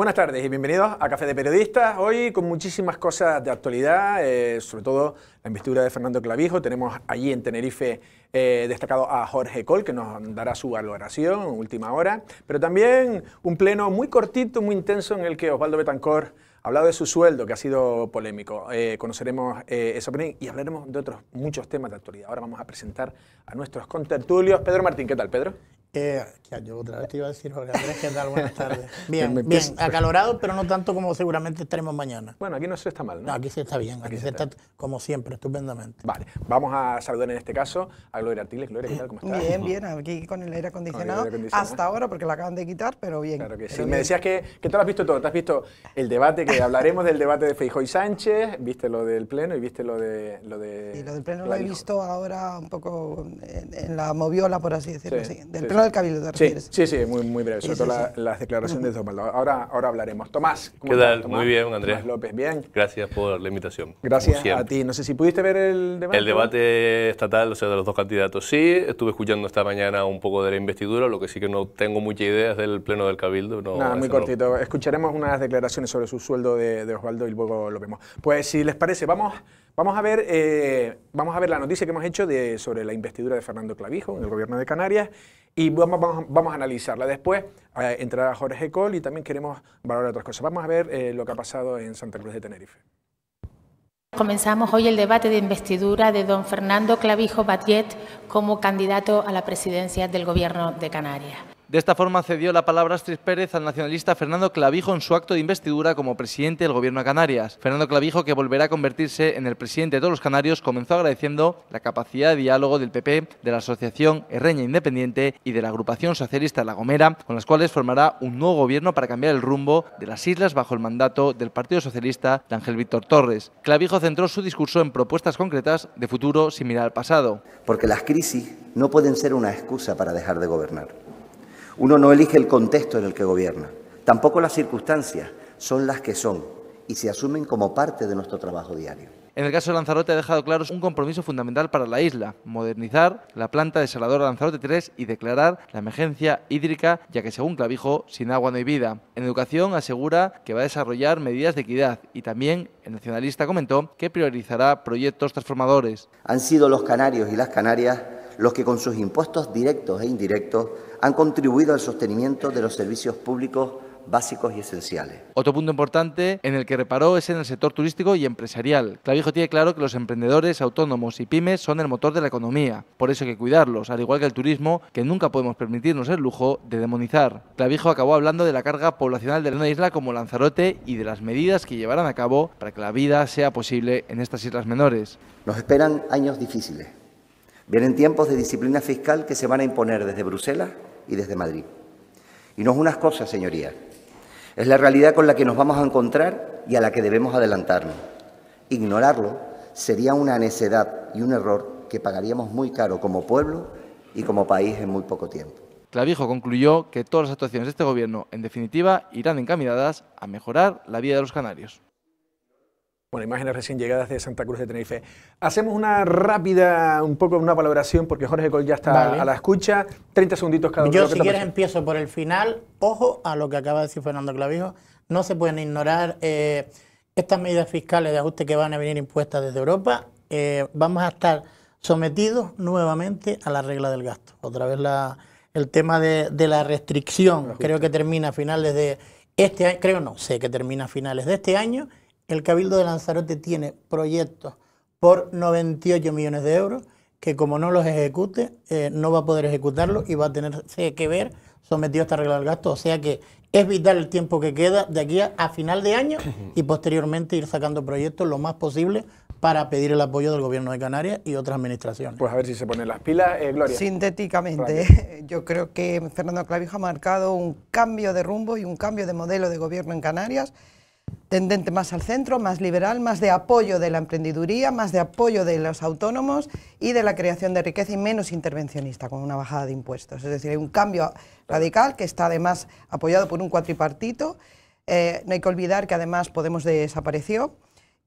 Buenas tardes y bienvenidos a Café de Periodistas. Hoy con muchísimas cosas de actualidad, eh, sobre todo la investidura de Fernando Clavijo. Tenemos allí en Tenerife eh, destacado a Jorge Col, que nos dará su valoración en última hora. Pero también un pleno muy cortito, muy intenso, en el que Osvaldo Betancor ha hablado de su sueldo, que ha sido polémico. Eh, conoceremos esa opinión y hablaremos de otros muchos temas de actualidad. Ahora vamos a presentar a nuestros contertulios. Pedro Martín, ¿qué tal, Pedro? Eh, yo otra vez te iba a decir, Jorge Andrés, ¿qué tal? Buenas tardes. Bien, bien, acalorado, pero no tanto como seguramente estaremos mañana. Bueno, aquí no se está mal, ¿no? aquí se está bien, aquí, se, está, como siempre, estupendamente. Vale, vamos a saludar en este caso a Gloria Artiles. Gloria, ¿qué tal? ¿Cómo estás? Bien, bien, aquí con el aire acondicionado, hasta ahora, porque la acaban de quitar, pero bien. Claro que sí. Me decías que, que tú lo has visto todo, te has visto el debate, que hablaremos del debate de Feijoy Sánchez, viste lo del Pleno y viste lo de... Lo de sí, lo del Pleno lo he visto ahora un poco en, la moviola, por así decirlo, del del Cabildo, Sí, sí, muy, muy breve, sobre las declaraciones de Osvaldo. Ahora, ahora hablaremos. Tomás, ¿cómo Muy bien, Andrés. López, bien. Gracias por la invitación. Gracias a ti. No sé si pudiste ver el debate. El debate estatal, o sea, de los dos candidatos, sí. Estuve escuchando esta mañana un poco de la investidura, lo que sí que no tengo mucha ideas del Pleno del Cabildo. Nada, muy cortito. Escucharemos unas declaraciones sobre su sueldo de, Osvaldo y luego lo vemos. Pues si les parece, vamos, vamos, a ver, eh, vamos a ver la noticia que hemos hecho de, sobre la investidura de Fernando Clavijo en el gobierno de Canarias. Y vamos, a analizarla. Después eh, entrará Jorge Col y también queremos valorar otras cosas. Vamos a ver eh, lo que ha pasado en Santa Cruz de Tenerife. Comenzamos hoy el debate de investidura de don Fernando Clavijo Batiet como candidato a la presidencia del Gobierno de Canarias. De esta forma cedió la palabra Astrid Pérez al nacionalista Fernando Clavijo en su acto de investidura como presidente del Gobierno de Canarias. Fernando Clavijo, que volverá a convertirse en el presidente de todos los canarios, comenzó agradeciendo la capacidad de diálogo del PP, de la Asociación Herreña Independiente y de la agrupación socialista La Gomera, con las cuales formará un nuevo gobierno para cambiar el rumbo de las islas bajo el mandato del Partido Socialista de Ángel Víctor Torres. Clavijo centró su discurso en propuestas concretas de futuro sin mirar al pasado. Porque las crisis no pueden ser una excusa para dejar de gobernar. Uno no elige el contexto en el que gobierna, tampoco las circunstancias, son las que son y se asumen como parte de nuestro trabajo diario. En el caso de Lanzarote ha dejado claro un compromiso fundamental para la isla, modernizar la planta de desaladora Lanzarote 3 y declarar la emergencia hídrica, ya que según Clavijo, sin agua no hay vida. En educación asegura que va a desarrollar medidas de equidad y también el nacionalista comentó que priorizará proyectos transformadores. Han sido los canarios y las canarias los que con sus impuestos directos e indirectos han contribuido al sostenimiento de los servicios públicos básicos y esenciales. Otro punto importante en el que reparó es en el sector turístico y empresarial. Clavijo tiene claro que los emprendedores, autónomos y pymes son el motor de la economía, por eso hay que cuidarlos, al igual que el turismo, que nunca podemos permitirnos el lujo de demonizar. Clavijo acabó hablando de la carga poblacional de una isla como Lanzarote y de las medidas que llevarán a cabo para que la vida sea posible en estas islas menores. Nos esperan años difíciles. Vienen tiempos de disciplina fiscal que se van a imponer desde Bruselas y desde Madrid. Y no es unas cosas, señorías. Es la realidad con la que nos vamos a encontrar y a la que debemos adelantarnos. Ignorarlo sería una necedad y un error que pagaríamos muy caro como pueblo y como país en muy poco tiempo. Clavijo concluyó que todas las actuaciones de este Gobierno, en definitiva, irán encaminadas a mejorar la vida de los canarios. Bueno, imágenes recién llegadas de Santa Cruz de Tenerife. Hacemos una rápida, un poco una valoración, porque Jorge Col ya está a la escucha. 30 segunditos cada uno. Yo, si quieres, empiezo por el final. Ojo a lo que acaba de decir Fernando Clavijo. No se pueden ignorar eh, estas medidas fiscales de ajuste que van a venir impuestas desde Europa. Eh, vamos a estar sometidos nuevamente a la regla del gasto. Otra vez la, el tema de, de la restricción. Creo que termina a finales de este año. Creo no, sé que termina a finales de este año el Cabildo de Lanzarote tiene proyectos por 98 millones de euros que como no los ejecute, eh, no va a poder ejecutarlos y va a tener que ver sometido a esta regla del gasto. O sea que es vital el tiempo que queda de aquí a, final de año y posteriormente ir sacando proyectos lo más posible para pedir el apoyo del Gobierno de Canarias y otras administraciones. Pues a ver si se ponen las pilas, eh, Gloria. Sintéticamente, eh, yo creo que Fernando Clavijo ha marcado un cambio de rumbo y un cambio de modelo de gobierno en Canarias tendente más al centro, más liberal, más de apoyo de la emprendiduría, más de apoyo de los autónomos y de la creación de riqueza y menos intervencionista con una bajada de impuestos. Es decir, hay un cambio radical que está además apoyado por un cuatripartito. Eh, no hay que olvidar que además Podemos desapareció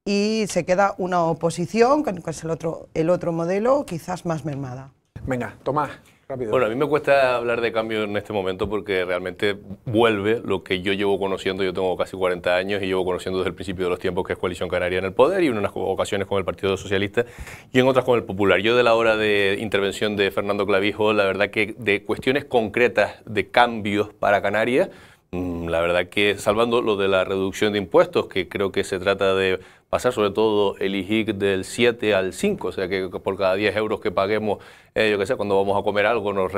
y se queda una oposición, que es el otro, el otro modelo, quizás más mermada. Venga, Tomás, bueno, a mí me cuesta hablar de cambio en este momento porque realmente vuelve lo que yo llevo conociendo, yo tengo casi 40 años y llevo conociendo desde el principio de los tiempos que es Coalición Canaria en el poder y en unas ocasiones con el Partido Socialista y en otras con el Popular. Yo de la hora de intervención de Fernando Clavijo, la verdad que de cuestiones concretas de cambios para Canarias, mm, la verdad que salvando lo de la reducción de impuestos, que creo que se trata de pasar sobre todo el IGIC del 7 al 5, o sea que por cada 10 euros que paguemos, eh, yo qué sé, cuando vamos a comer algo nos,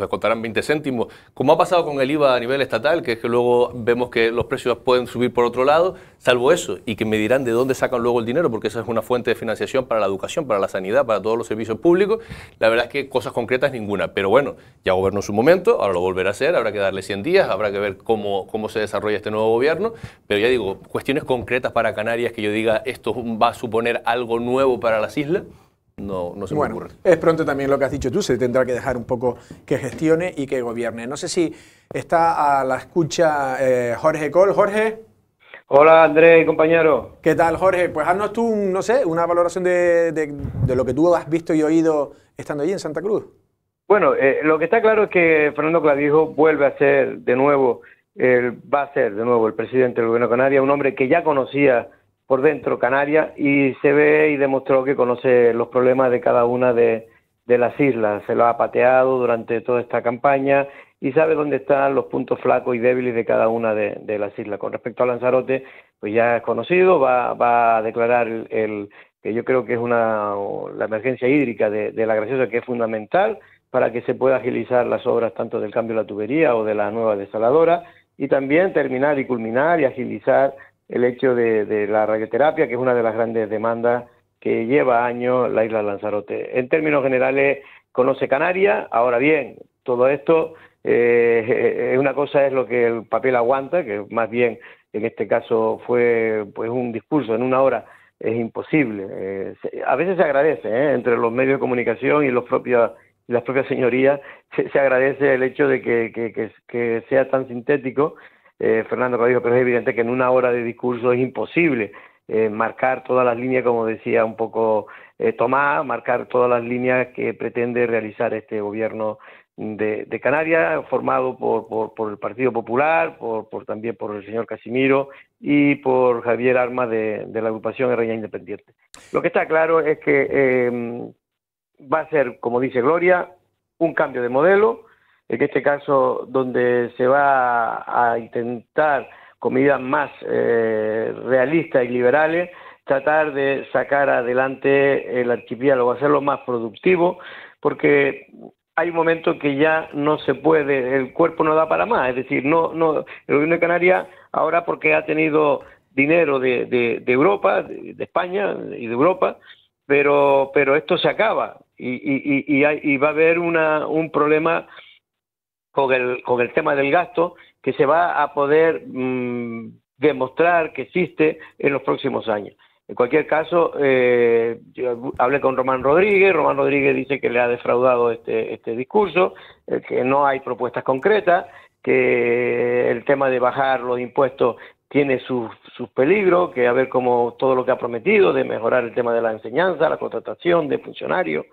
descontarán 20 céntimos, como ha pasado con el IVA a nivel estatal, que es que luego vemos que los precios pueden subir por otro lado, salvo eso, y que me dirán de dónde sacan luego el dinero, porque esa es una fuente de financiación para la educación, para la sanidad, para todos los servicios públicos, la verdad es que cosas concretas ninguna, pero bueno, ya gobernó su momento, ahora lo volverá a hacer, habrá que darle 100 días, habrá que ver cómo, cómo se desarrolla este nuevo gobierno, pero ya digo, cuestiones concretas para Canarias que yo diga, esto va a suponer algo nuevo para las islas, no, no se me ocurre. Es pronto también lo que has dicho tú, se tendrá que dejar un poco que gestione y que gobierne. No sé si está a la escucha eh, Jorge Col. Jorge. Hola Andrés, compañero. ¿Qué tal Jorge? Pues haznos tú, no sé, una valoración de, de, lo que tú has visto y oído estando allí en Santa Cruz. Bueno, eh, lo que está claro es que Fernando Clavijo vuelve a ser de nuevo, va a ser de nuevo el presidente del gobierno de Canarias, un hombre que ya conocía por dentro Canarias y se ve y demostró que conoce los problemas de cada una de, las islas. Se lo ha pateado durante toda esta campaña y sabe dónde están los puntos flacos y débiles de cada una de, las islas. Con respecto a Lanzarote, pues ya es conocido, va, a declarar el, que yo creo que es una, la emergencia hídrica de, de la Graciosa, que es fundamental para que se pueda agilizar las obras tanto del cambio de la tubería o de la nueva desaladora y también terminar y culminar y agilizar el hecho de, la radioterapia, que es una de las grandes demandas que lleva años la isla Lanzarote. En términos generales, conoce Canarias, ahora bien, todo esto, es eh, una cosa es lo que el papel aguanta, que más bien en este caso fue pues un discurso en una hora es imposible. Eh, a veces se agradece ¿eh? entre los medios de comunicación y los las propias señorías se, agradece el hecho de que, que sea tan sintético eh, Fernando dijo, pero es evidente que en una hora de discurso es imposible eh, marcar todas las líneas, como decía un poco eh, Tomás, marcar todas las líneas que pretende realizar este gobierno de, Canarias, formado por, el Partido Popular, por, también por el señor Casimiro y por Javier Arma de, la agrupación Reina Independiente. Lo que está claro es que eh, va a ser, como dice Gloria, un cambio de modelo en este caso donde se va a intentar con medidas más eh, realistas y liberales, tratar de sacar adelante el archipiélago, hacerlo más productivo, porque hay un momento que ya no se puede, el cuerpo no da para más, es decir, no, no, el gobierno de Canarias ahora porque ha tenido dinero de, de, Europa, de, España y de Europa, pero, pero esto se acaba y, y, y va a haber una, un problema con el, con el tema del gasto que se va a poder mm, demostrar que existe en los próximos años. En cualquier caso, eh, yo hablé con Román Rodríguez, Román Rodríguez dice que le ha defraudado este, este discurso, eh, que no hay propuestas concretas, que el tema de bajar los impuestos tiene sus, sus peligros, que a ver cómo todo lo que ha prometido de mejorar el tema de la enseñanza, la contratación de funcionarios,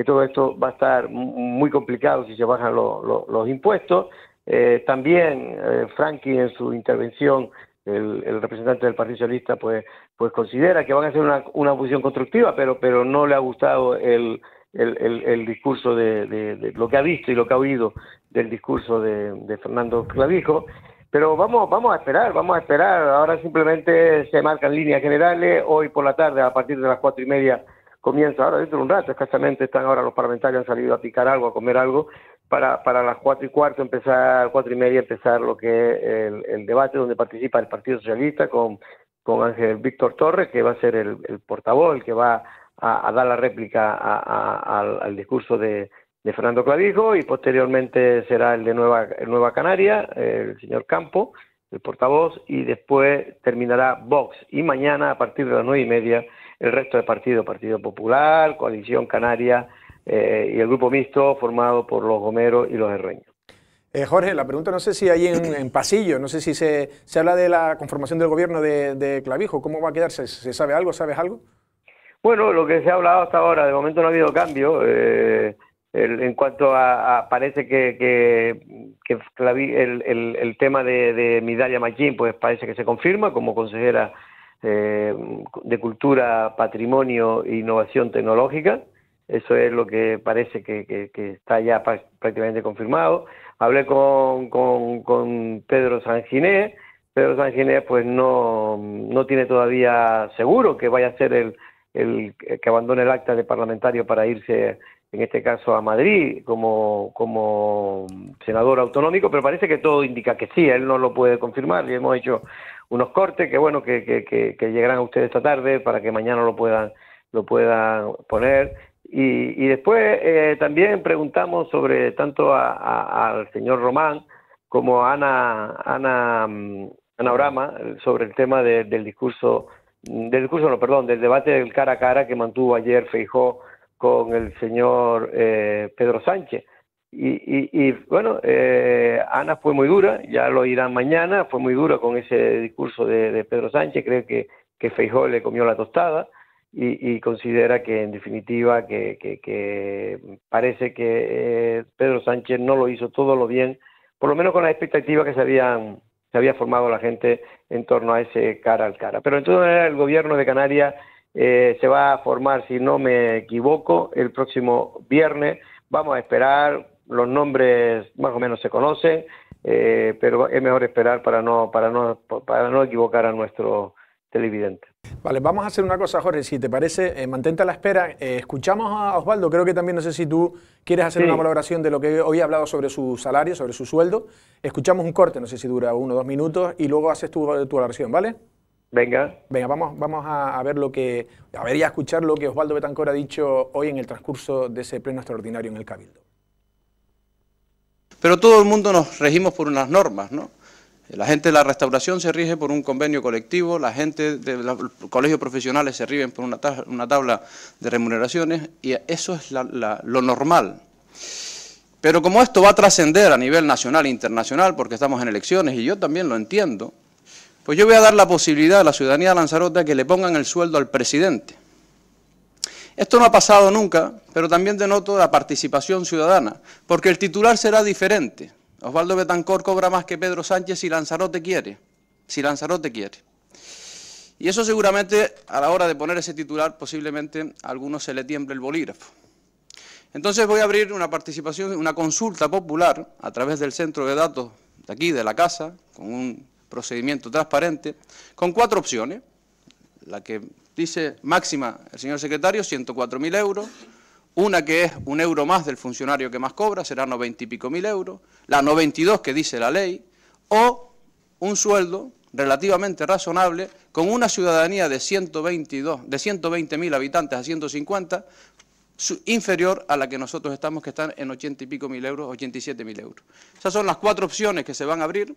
que todo esto va a estar muy complicado si se bajan los impuestos. Eh, también eh, Frankie en su intervención, el, representante del Partido Socialista, pues, pues considera que van a hacer una, una oposición constructiva, pero, pero no le ha gustado el, discurso de, lo que ha visto y lo que ha oído del discurso de, de, Fernando Clavijo. Pero vamos, vamos a esperar, vamos a esperar. Ahora simplemente se marcan líneas generales. Hoy por la tarde, a partir de las cuatro y media, comienza ahora dentro de un rato, escasamente están ahora los parlamentarios, han salido a picar algo, a comer algo, para, para las cuatro y cuarto empezar, cuatro y media empezar lo que es el, el debate donde participa el Partido Socialista con, con Ángel Víctor Torres, que va a ser el, portavoz, el que va a, dar la réplica al, discurso de, de, Fernando Clavijo, y posteriormente será el de Nueva, Nueva Canaria, el señor Campo, el portavoz, y después terminará Vox, y mañana a partir de las nueve y media el resto de partidos, Partido Popular, Coalición Canaria eh, y el grupo mixto formado por los gomeros y los herreños. Eh, Jorge, la pregunta no sé si hay en, pasillo, no sé si se, habla de la conformación del gobierno de, Clavijo, ¿cómo va a quedarse? ¿Se sabe algo? ¿Sabes algo? Bueno, lo que se ha hablado hasta ahora, de momento no ha habido cambio. Eh, en cuanto a, parece que, el, tema de, de Machín, pues parece que se confirma como consejera eh, de cultura, patrimonio e innovación tecnológica. Eso es lo que parece que, está ya prácticamente confirmado. Hablé con, con, con Pedro Sanginés. Pedro Sanginés pues no, tiene todavía seguro que vaya a ser el, que abandone el acta de parlamentario para irse en este caso a Madrid como, como senador autonómico, pero parece que todo indica que sí, él no lo puede confirmar y hemos hecho unos cortes que bueno que, que, que, llegarán a ustedes esta tarde para que mañana lo puedan lo puedan poner y, y después eh, también preguntamos sobre tanto al señor Román como a Ana Ana mm, Brama sobre el tema del discurso del discurso no perdón del debate del cara a cara que mantuvo ayer Feijó con el señor eh, Pedro Sánchez y, bueno, eh, Ana fue muy dura, ya lo irán mañana, fue muy dura con ese discurso de, Pedro Sánchez, creo que, que Feijó le comió la tostada y, considera que en definitiva que, parece que eh, Pedro Sánchez no lo hizo todo lo bien, por lo menos con la expectativa que se habían se había formado la gente en torno a ese cara al cara. Pero maneras el gobierno de Canarias eh, se va a formar, si no me equivoco, el próximo viernes. Vamos a esperar los nombres más o menos se conocen, eh, pero es mejor esperar para no, para no, para no equivocar a nuestro televidente. Vale, vamos a hacer una cosa, Jorge, si te parece, eh, mantente a la espera. Eh, escuchamos a Osvaldo, creo que también, no sé si tú quieres hacer una valoración de lo que hoy ha hablado sobre su salario, sobre su sueldo. Escuchamos un corte, no sé si dura uno o dos minutos, y luego haces tu, tu valoración, ¿vale? Venga. Venga, vamos, vamos a, a, ver lo que, a ver y a escuchar lo que Osvaldo Betancor ha dicho hoy en el transcurso de ese pleno extraordinario en el Cabildo. Pero todo el mundo nos regimos por unas normas, ¿no? La gente de la restauración se rige por un convenio colectivo, la gente de los colegios profesionales se rigen por una, tabla, de remuneraciones y eso es lo normal. Pero como esto va a trascender a nivel nacional e internacional, porque estamos en elecciones y yo también lo entiendo, pues yo voy a dar la posibilidad a la ciudadanía de Lanzarote a que le pongan el sueldo al presidente. Esto no ha pasado nunca, pero también denoto la participación ciudadana, porque el titular será diferente. Osvaldo Betancor cobra más que Pedro Sánchez si Lanzarote quiere, si Lanzarote quiere. Y eso seguramente a la hora de poner ese titular posiblemente a algunos se le tiemble el bolígrafo. Entonces voy a abrir una participación, una consulta popular a través del centro de datos de aquí, de la casa, con un procedimiento transparente, con cuatro opciones, la que dice máxima, el señor secretario, 104.000 euros, una que es un euro más del funcionario que más cobra, será 90 y pico mil euros, la 92 que dice la ley, o un sueldo relativamente razonable con una ciudadanía de 122, de 120.000 habitantes a 150, inferior a la que nosotros estamos, que están en 80 y pico mil euros, 87 mil euros. Esas son las cuatro opciones que se van a abrir.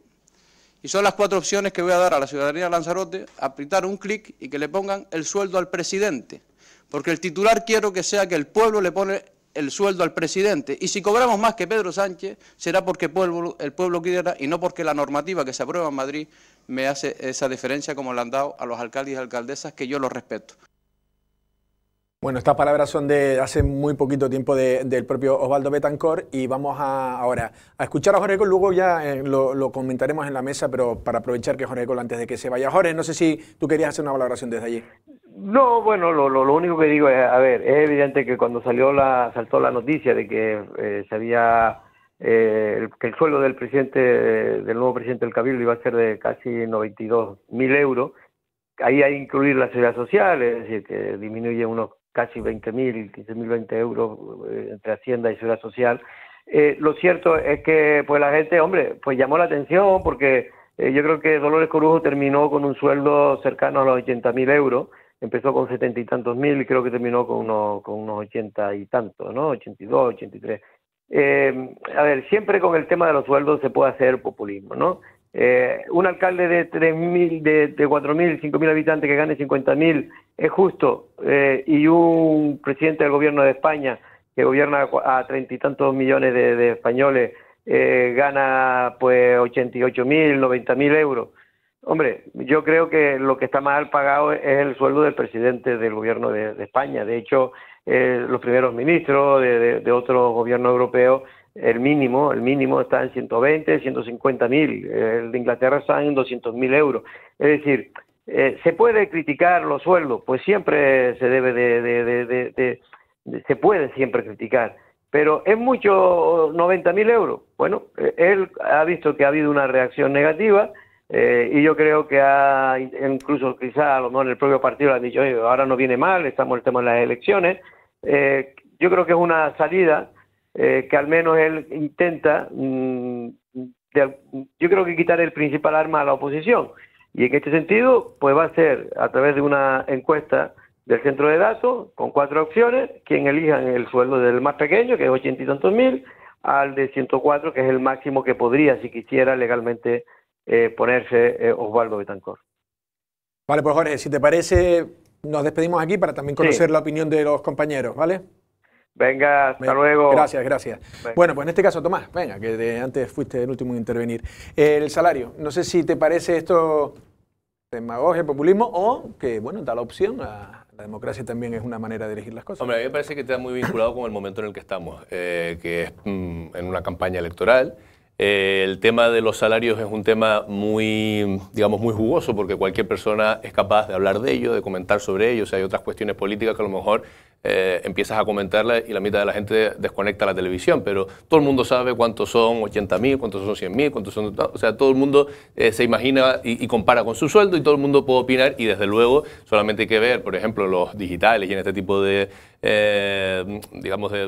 Y son las cuatro opciones que voy a dar a la ciudadanía de Lanzarote, apretar un clic y que le pongan el sueldo al presidente. Porque el titular quiero que sea que el pueblo le pone el sueldo al presidente. Y si cobramos más que Pedro Sánchez, será porque el pueblo quiera y no porque la normativa que se aprueba en Madrid me hace esa diferencia como le han dado a los alcaldes y alcaldesas, que yo los respeto. Bueno, estas palabras son de hace muy poquito tiempo del propio Osvaldo Betancor y vamos a, ahora a escuchar a Jorge Col, luego ya eh, lo, comentaremos en la mesa, pero para aprovechar que Jorge Col antes de que se vaya. Jorge, no sé si tú querías hacer una valoración desde allí. No, bueno, lo, único que digo es, a ver, es evidente que cuando salió la, saltó la noticia de que eh, se había, eh, que el sueldo del presidente, del nuevo presidente del Cabildo iba a ser de casi 92.000 mil euros, ahí hay que incluir las seguridad sociales es decir, que disminuye unos casi 20.000, 20 euros eh, entre Hacienda y Seguridad Social. Eh, lo cierto es que pues la gente, hombre, pues llamó la atención porque eh, yo creo que Dolores Corujo terminó con un sueldo cercano a los 80.000 euros, empezó con setenta y tantos mil y creo que terminó con unos, con unos y tantos, ¿no? 82, 83. a ver, siempre con el tema de los sueldos se puede hacer populismo, ¿no? Eh, un alcalde de 3.000, de, de 4.000, 5.000 habitantes que gane 50.000 es justo. Eh, y un presidente del gobierno de España que gobierna a treinta y tantos millones de, españoles eh, gana pues 88.000, 90.000 euros. Hombre, yo creo que lo que está mal pagado es el sueldo del presidente del gobierno de, España. De hecho, los primeros ministros de, de otros gobiernos europeos el mínimo, el mínimo está en 120, 150 mil, el de Inglaterra está en 200 mil euros. Es decir, eh, se puede criticar los sueldos, pues siempre se debe de, se puede siempre criticar, pero es mucho 90 mil euros. Bueno, eh, él ha visto que ha habido una reacción negativa. Eh, y yo creo que ha, incluso quizá a lo mejor el propio partido le ha dicho, ahora no viene mal, estamos el tema de las elecciones. yo creo que es una salida eh, que al menos él intenta, mm, yo creo que quitar el principal arma a la oposición. Y en este sentido, pues va a ser a través de una encuesta del centro de datos con cuatro opciones, quien elijan el sueldo del más pequeño, que es ochenta y tantos mil, al de 104, que es el máximo que podría, si quisiera legalmente, eh, ponerse eh, Osvaldo Betancor. Vale, pues Jorge, si te parece, nos despedimos aquí para también conocer la opinión de los compañeros, ¿vale? Venga, hasta luego. Gracias, gracias. Bueno, pues en este caso, Tomás, venga, que antes fuiste el último en intervenir. El salario, no sé si te parece esto demagogia, populismo, o que, bueno, da la opción a, la democracia también es una manera de elegir las cosas. Hombre, a mí me parece que está muy vinculado con el momento en el que estamos, eh, que es mm, en una campaña electoral. Eh, el tema de los salarios es un tema muy, digamos, muy jugoso porque cualquier persona es capaz de hablar de ello, de comentar sobre ello. O hay otras cuestiones políticas que a lo mejor eh, empiezas a comentarla y la mitad de la gente desconecta la televisión, pero todo el mundo sabe cuántos son 80.000, cuántos son 100.000, cuántos son... O sea, todo el mundo eh, se imagina y, compara con su sueldo y todo el mundo puede opinar y desde luego solamente hay que ver, por ejemplo, los digitales y en este tipo de eh, digamos, de,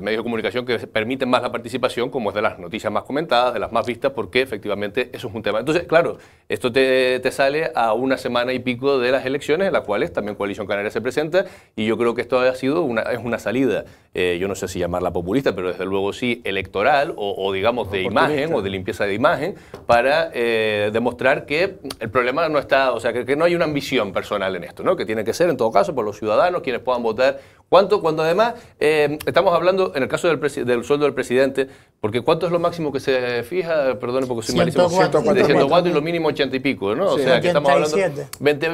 medios de comunicación que permiten más la participación, como es de las noticias más comentadas, de las más vistas, porque efectivamente eso es un tema. Entonces, claro, esto te, sale a una semana y pico de las elecciones, en las cuales también Coalición Canaria se presenta, y yo creo que esto ha sido una, es una salida, eh, yo no sé si llamarla populista, pero desde luego sí electoral o, digamos de imagen o de limpieza de imagen, para eh, demostrar que el problema no está, o sea, que, que no hay una ambición personal en esto, ¿no? que tiene que ser en todo caso por los ciudadanos quienes puedan votar ¿Cuánto? Cuando además eh, estamos hablando, en el caso del, sueldo del presidente, porque ¿cuánto es lo máximo que se fija? Perdón, porque soy malísimo. 104, de y lo mínimo 80 y pico, ¿no? o sea, que estamos hablando...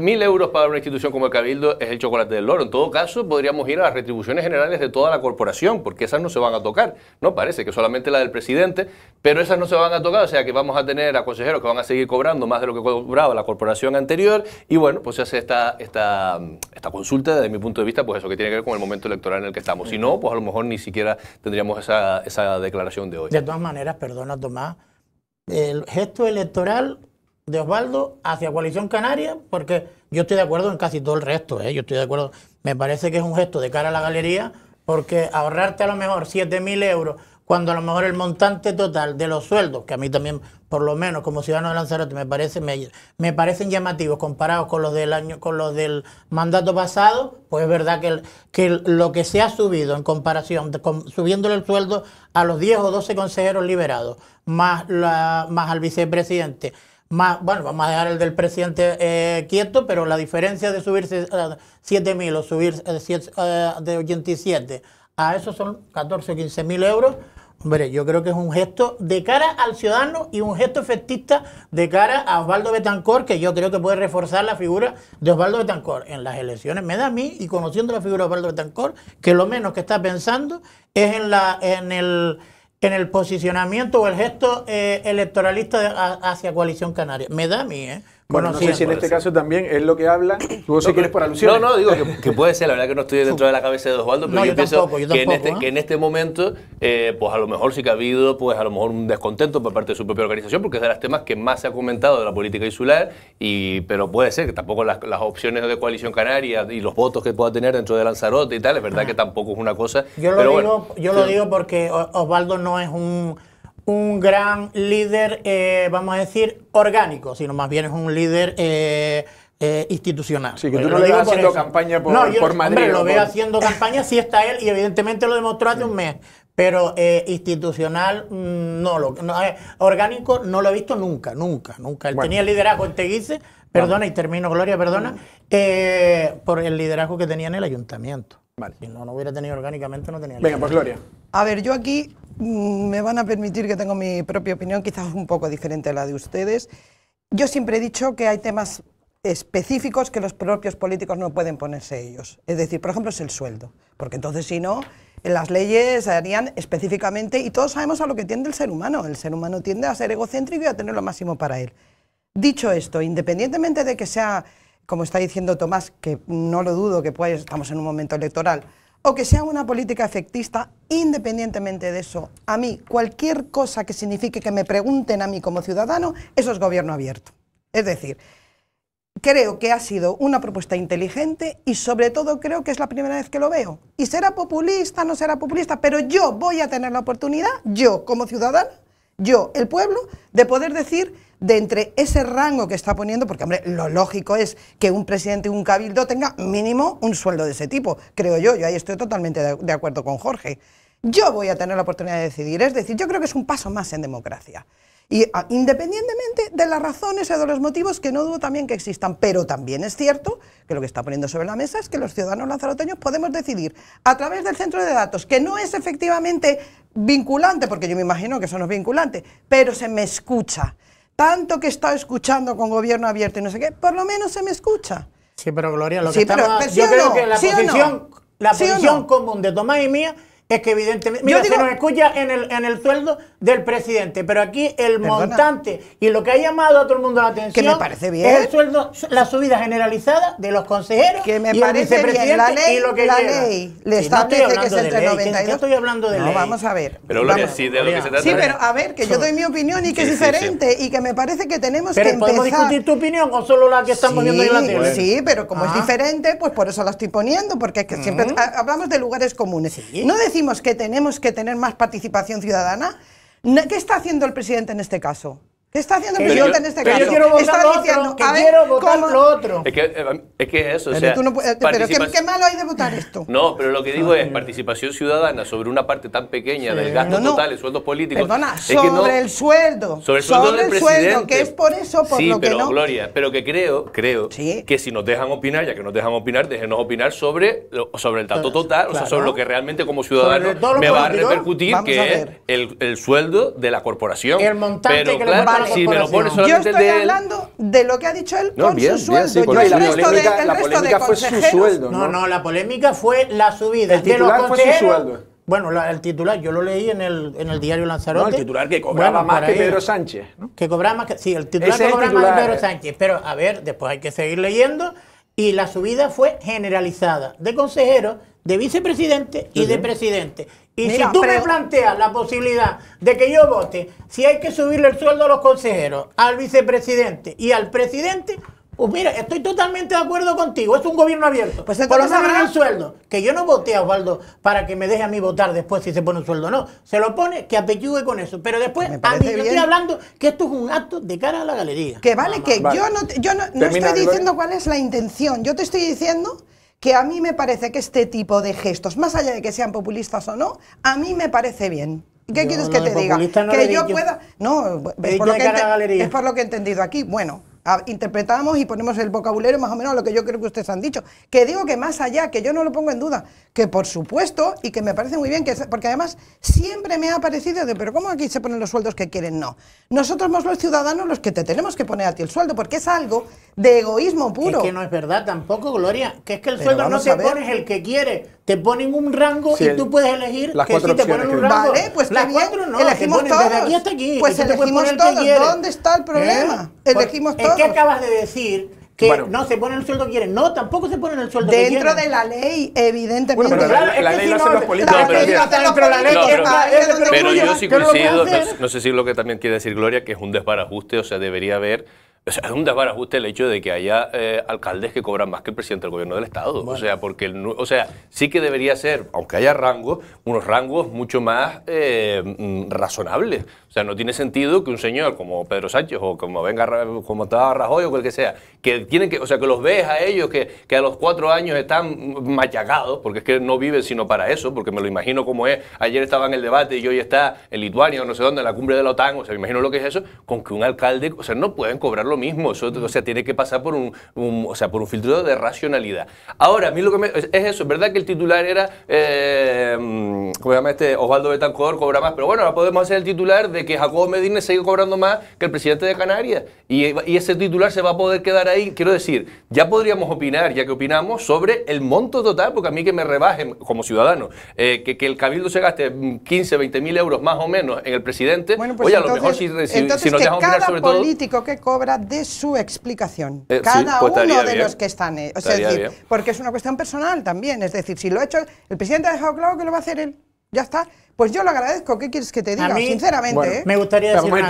mil euros para una institución como el Cabildo es el chocolate del oro. En todo caso, podríamos ir a las retribuciones generales de toda la corporación, porque esas no se van a tocar, ¿no? Parece que solamente la del presidente, pero esas no se van a tocar, o sea que vamos a tener a consejeros que van a seguir cobrando más de lo que cobraba la corporación anterior, y bueno, pues se hace esta, esta, esta consulta, desde mi punto de vista, pues eso que tiene que ver con el momento electoral en el que estamos. Si no, pues a lo mejor ni siquiera tendríamos esa, declaración de hoy. De todas maneras, perdona Tomás, el gesto electoral de Osvaldo hacia Coalición Canaria, porque yo estoy de acuerdo en casi todo el resto, ¿eh? yo estoy de acuerdo, me parece que es un gesto de cara a la galería, porque ahorrarte a lo mejor 7.000 euros cuando a lo mejor el montante total de los sueldos, que a mí también, por lo menos como ciudadano de Lanzarote, me, parece, me, me parecen llamativos comparados con los del año, con los del mandato pasado, pues es verdad que, que lo que se ha subido en comparación, subiéndole el sueldo a los 10 o 12 consejeros liberados, más, la, más al vicepresidente, más, bueno, vamos a dejar el del presidente eh, quieto, pero la diferencia de subirse a 7.000 o subir eh, eh, de 87 a esos son 14 o 15 mil euros Hombre, yo creo que es un gesto de cara al ciudadano y un gesto efectista de cara a Osvaldo Betancor, que yo creo que puede reforzar la figura de Osvaldo Betancor en las elecciones. Me da a mí, y conociendo la figura de Osvaldo Betancor, que lo menos que está pensando es en, la, en, el, en el posicionamiento o el gesto eh, electoralista hacia Coalición Canaria. Me da a mí, ¿eh? Bueno, no sé si en este caso también es lo que habla. Tú no, si quieres por alusión. No, no, digo que, puede ser. La verdad que no estoy dentro de la cabeza de Osvaldo, pero yo, pienso este ¿eh? que, en este, momento, eh, pues a lo mejor sí que ha habido, pues a lo mejor un descontento por parte de su propia organización, porque es de los temas que más se ha comentado de la política insular, y, pero puede ser que tampoco las, opciones de coalición canaria y los votos que pueda tener dentro de Lanzarote y tal, es verdad ah. que tampoco es una cosa. Yo lo, yo lo digo porque Osvaldo no es un un gran líder, eh, vamos a decir, orgánico, sino más bien es un líder eh, eh, institucional. Sí, que tú no lo digas haciendo campaña por, Madrid. lo ve veo haciendo campaña, sí está él, y evidentemente lo demostró hace un mes. Pero institucional, mm, no lo. orgánico no lo he visto nunca, nunca, nunca. Él tenía liderazgo en Teguise, perdona, y termino, Gloria, perdona, por el liderazgo que tenía en el ayuntamiento. Si no, lo hubiera tenido orgánicamente, no tenía. Venga, pues Gloria. A ver, yo aquí Mm, me van a permitir que tengo mi propia opinión, quizás un poco diferente a la de ustedes. Yo siempre he dicho que hay temas específicos que los propios políticos no pueden ponerse ellos. Es decir, por ejemplo, es el sueldo, porque entonces si no, las leyes harían específicamente, y todos sabemos a lo que tiende el ser humano, el ser humano tiende a ser egocéntrico y a tener lo máximo para él. Dicho esto, independientemente de que sea, como está diciendo Tomás, que no lo dudo, que pues estamos en un momento electoral, o que sea una política efectista, independientemente de eso, a mí cualquier cosa que signifique que me pregunten a mí como ciudadano, eso es gobierno abierto. Es decir, creo que ha sido una propuesta inteligente y sobre todo creo que es la primera vez que lo veo. Y será populista, no será populista, pero yo voy a tener la oportunidad, yo como ciudadano, yo el pueblo, de poder decir de entre ese rango que está poniendo, porque hombre, lo lógico es que un presidente y un cabildo tenga mínimo un sueldo de ese tipo, creo yo, yo ahí estoy totalmente de acuerdo con Jorge. Yo voy a tener la oportunidad de decidir, es decir, yo creo que es un paso más en democracia. Y ah, independientemente de las razones o de los motivos, que no dudo también que existan, pero también es cierto que lo que está poniendo sobre la mesa es que los ciudadanos lanzaroteños podemos decidir a través del centro de datos, que no es efectivamente vinculante, porque yo me imagino que eso no es vinculante, pero se me escucha tanto que he estado escuchando con gobierno abierto y no sé qué, por lo menos se me escucha. Sí, pero Gloria, lo que yo creo que la la posición común de Tomás y mía es que evidentemente, mira, digo, se nos escucha en el, en el sueldo del presidente, pero aquí el montante y lo que ha llamado a todo el mundo la atención que me parece bien. es el sueldo, la subida generalizada de los consejeros que me y parece el bien. La ley, y lo que la llega. ley le está establece no que es entre 92. No estoy hablando de no, ley. vamos a ver. Pero sí, de lo que se trata. Sí, pero a ver, que yo doy mi opinión y que es diferente y que me parece que tenemos pero que podemos discutir tu opinión o solo la que están poniendo en la tele? Sí, pero como es ah. diferente, pues por eso la estoy poniendo, porque es que siempre mm. hablamos de lugares comunes. No decir que tenemos que tener más participación ciudadana, ¿qué está haciendo el presidente en este caso? ¿Qué está haciendo el presidente en este caso? Yo quiero votar está diciendo, quiero votar lo otro. Es que, eh, es que eso, pero o sea, ¿qué, malo hay de votar esto? No, pero lo que digo es participación ciudadana sobre una parte tan pequeña del gasto total de sueldos políticos. Perdona, sobre el sueldo. Sobre el sueldo que es por eso por sí, pero, Gloria, pero que creo, creo que si nos dejan opinar, ya que nos dejan opinar, déjenos opinar sobre, sobre el dato total, o sea, sobre lo que realmente como ciudadano me va a repercutir, que es el, sueldo de la corporación. El montante que le yo estoy hablando de lo que ha dicho él no, con su sueldo. el, resto de, fue su sueldo. ¿no? no, la polémica fue la subida. El titular fue su sueldo. Bueno, el titular, yo lo leí en el, en el diario Lanzarote. No, el titular que cobraba más que Pedro Sánchez. ¿no? Que cobraba más que, sí, el titular que cobraba más que Pedro Sánchez. Pero, a ver, después hay que seguir leyendo. Y la subida fue generalizada de consejero de vicepresidente y de presidente. Y si tú me planteas la posibilidad de que yo vote, si hay que subirle el sueldo a los consejeros, al vicepresidente y al presidente, pues mira, estoy totalmente de acuerdo contigo. Es un gobierno abierto. Pues Por lo el sueldo. Que yo no vote a Osvaldo para que me deje a mí votar después si se pone un sueldo. o No, se lo pone que apellúe con eso. Pero después, a mí, yo estoy hablando que esto es un acto de cara a la galería. Que vale, ah, que yo no, yo no estoy diciendo cuál es la intención. Yo te estoy diciendo que a mí me parece que este tipo de gestos, más allá de que sean populistas o no, a mí me parece bien. ¿Qué quieres que te diga? que yo pueda... No, por, lo que es por lo que he entendido aquí. Bueno, Ah, interpretamos y ponemos el vocabulario más o menos a lo que yo creo que ustedes han dicho. Que digo que más allá, que yo no lo pongo en duda, que por supuesto y que me parece muy bien, que, porque además siempre me ha parecido de, pero ¿cómo aquí se ponen los sueldos que quieren? No. Nosotros somos los ciudadanos los que te tenemos que poner a ti el sueldo, porque es algo de egoísmo puro. Es que no es verdad tampoco, Gloria, que es que el sueldo no se pone el que quiere, te ponen un rango y tú puedes elegir las que si te ponen un rango. Vale, pues las cuatro no, elegimos todos. Aquí hasta aquí, pues elegimos todos. ¿Dónde está el ¿Eh? problema? Elegimos todos. ¿Qué acabas de decir? que no se ponen el sueldo que quieren. No, tampoco se ponen el sueldo Dentro de la ley, evidentemente. Bueno, pero la, ley hacen los políticos. pero, yo sí coincido, no, sé si lo que también quiere decir Gloria, que es un desbarajuste, o sea, debería haber o sea, es un desbarajuste el hecho de que haya eh, alcaldes que cobran más que el presidente del gobierno del Estado. O sea, porque el, o sea, sí que debería ser, aunque haya rangos, unos rangos mucho más eh, mm, razonables. O sea, no tiene sentido que un señor como Pedro Sánchez o como venga como estaba Rajoy o cual que sea, que tienen que, o sea, que los ves a ellos que, a los cuatro años están machacados, porque es que no viven sino para eso, porque me lo imagino como es. Ayer estaba en el debate y hoy está en Lituania o no sé dónde, en la cumbre de la OTAN, o sea, me imagino lo que es eso, con que un alcalde, o sea, no pueden cobrar lo mismo. o sea, tiene que pasar por un, o sea, por un filtro de racionalidad. Ahora, a mí lo que me, es eso. Es verdad que el titular era, eh, mm, ¿cómo se llama este? Osvaldo Betancor cobra más. Pero bueno, ahora podemos hacer el titular de que Jacobo Medina sigue cobrando más que el presidente de Canarias. Y, ese titular se va a poder quedar ahí. Quiero decir, ya podríamos opinar, ya que opinamos, sobre el monto total, porque a mí que me rebajen como ciudadano, eh, que, el cabildo se gaste 15, mm, 20 mil euros más o menos en el presidente. Bueno, oye, pues pues a lo mejor si, si, si nos opinar sobre todo. político que cobra de su explicación. Eh, cada pues uno de los que están. Eh, porque es una cuestión personal también. Es decir, si lo ha hecho, el presidente ha dejado claro que lo va a hacer él. Ya está. Pues yo lo agradezco. ¿Qué quieres que te diga? Sinceramente. ¿eh? Me gustaría decir. Una, voy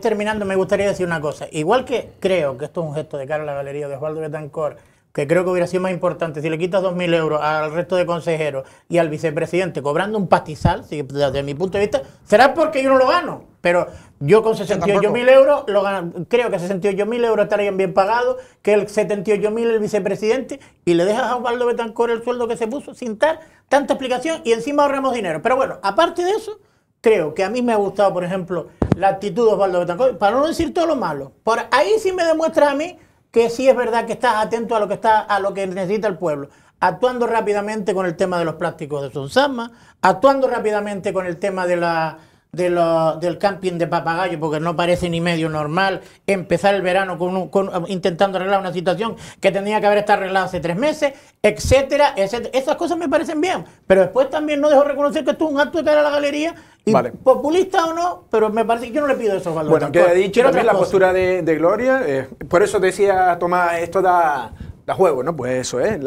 terminando. Me gustaría decir una cosa. Igual que creo que esto es un gesto de cara a la galería de Osvaldo Betancor que creo que hubiera sido más importante, si le quitas 2.000 euros al resto de consejeros y al vicepresidente cobrando un pastizal, desde mi punto de vista, será porque yo no lo gano. Pero yo con 68.000 euros, lo creo que 68.000 euros estarían bien pagados, que el 78.000 el vicepresidente, y le dejas a Osvaldo Betancor el sueldo que se puso sin dar tanta explicación y encima ahorramos dinero. Pero bueno, aparte de eso, creo que a mí me ha gustado, por ejemplo, la actitud de Osvaldo Betancor, para no decir todo lo malo. Por ahí sí me demuestra a mí que sí es verdad que estás atento a lo que, está, a lo que necesita el pueblo actuando rápidamente con el tema de los plásticos de Sonsama, actuando rápidamente con el tema de la del camping de papagayo, porque no parece ni medio normal empezar el verano con, intentando arreglar una situación que tenía que haber estado arreglada hace tres meses, etcétera, etcétera. Esas cosas me parecen bien, pero después también no dejo reconocer que esto es un acto de cara a la galería populista o no, pero me parece que yo no le pido eso, valores. Bueno, he dicho, la postura de, Gloria, eh, por eso decía Tomás, esto da juego, ¿no? Pues eso es,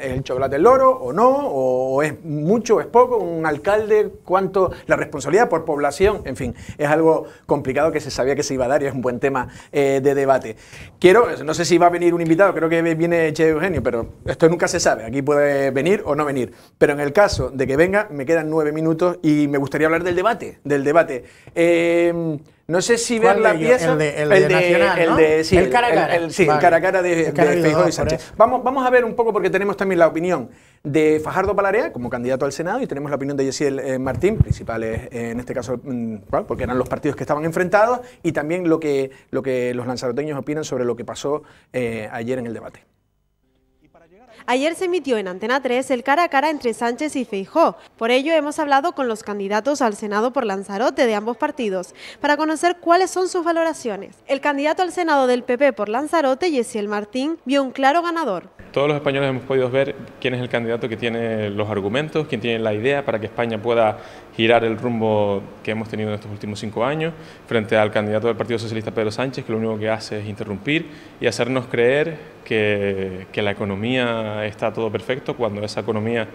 el chocolate del loro o no, o, es mucho o es poco, un alcalde, cuánto, la responsabilidad por población, en fin, es algo complicado que se sabía que se iba a dar y es un buen tema eh, de debate. Quiero, no sé si va a venir un invitado, creo que viene Che Eugenio, pero esto nunca se sabe, aquí puede venir o no venir, pero en el caso de que venga, me quedan nueve minutos y me gustaría hablar del debate, del debate. Eh, no sé si ver la pieza. El de, el el sí, el cara de, Sánchez. Vamos, vamos a ver un poco, porque tenemos también la opinión de Fajardo Palarea como candidato al Senado y tenemos la opinión de Yesiel eh, Martín, principales en este caso, mm, porque eran los partidos que estaban enfrentados, y también lo que, lo que los lanzaroteños opinan sobre lo que pasó eh, ayer en el debate. Ayer se emitió en Antena 3 el cara a cara entre Sánchez y Feijó. Por ello hemos hablado con los candidatos al Senado por Lanzarote de ambos partidos para conocer cuáles son sus valoraciones. El candidato al Senado del PP por Lanzarote, Yesiel Martín, vio un claro ganador. Todos los españoles hemos podido ver quién es el candidato que tiene los argumentos, quién tiene la idea para que España pueda girar el rumbo que hemos tenido en estos últimos cinco años frente al candidato del Partido Socialista Pedro Sánchez, que lo único que hace es interrumpir y hacernos creer que, la economía está todo perfecto cuando esa economía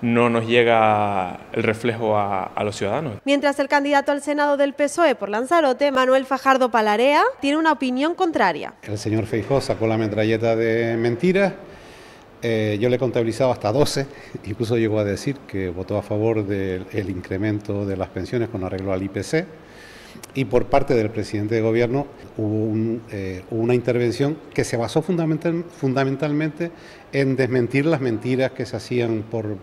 no nos llega el reflejo a, a, los ciudadanos. Mientras el candidato al Senado del PSOE por Lanzarote, Manuel Fajardo Palarea, tiene una opinión contraria. El señor Feijóo sacó la metralleta de mentiras eh, yo le contabilizaba hasta 12, incluso llegó a decir que votó a favor del incremento de las pensiones con arreglo al IPC. Y por parte del presidente de gobierno hubo eh, una intervención que se basó fundamentalmente en desmentir las mentiras que se hacían por,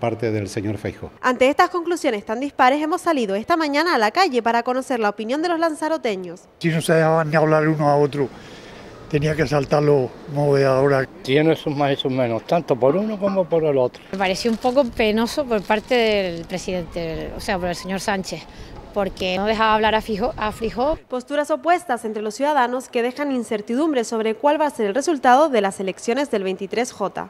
parte del señor Feijóo. Ante estas conclusiones tan dispares hemos salido esta mañana a la calle para conocer la opinión de los lanzaroteños. Si no se dejaban ni hablar uno a otro, tenía que saltarlo moveadora. ahora. Tiene sus más y sus menos, tanto por uno como por el otro. Me pareció un poco penoso por parte del presidente, o sea, por el señor Sánchez, porque no dejaba hablar a, Fijo, a Frijó. Posturas opuestas entre los ciudadanos que dejan incertidumbre sobre cuál va a ser el resultado de las elecciones del 23J.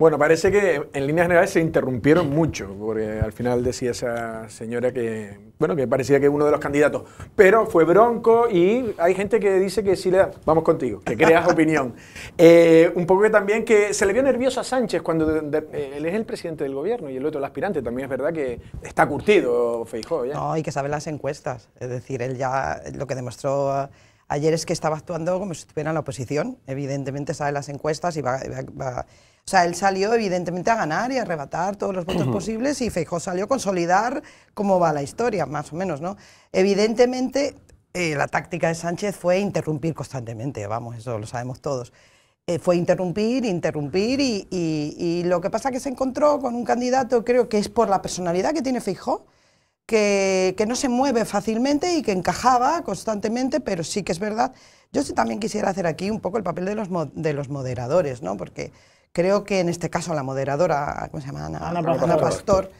Bueno, parece que en líneas generales se interrumpieron mucho, porque al final decía esa señora que, bueno, que parecía que uno de los candidatos, pero fue bronco y hay gente que dice que sí le da, vamos contigo, que creas opinión. Eh, un poco también que se le vio nervioso a Sánchez cuando eh, él es el presidente del gobierno y el otro el aspirante, también es verdad que está curtido Feijóo ya. No, y que sabe las encuestas, es decir, él ya lo que demostró... Eh, ayer es que estaba actuando como si estuviera en la oposición. Evidentemente sabe las encuestas y va o sea, él salió evidentemente a ganar y a arrebatar todos los votos posibles y Feijó salió a consolidar cómo va la historia, más o menos, ¿no? Evidentemente, eh, la táctica de Sánchez fue interrumpir constantemente, vamos, eso lo sabemos todos. Eh, fue interrumpir, interrumpir y, lo que pasa es que se encontró con un candidato, creo que es por la personalidad que tiene fijo, que, no se mueve fácilmente y que encajaba constantemente, pero sí que es verdad. Yo también quisiera hacer aquí un poco el papel de los, de los moderadores, ¿no? Porque Creo que en este caso la moderadora, ¿cómo se llama? Ana, Pastor.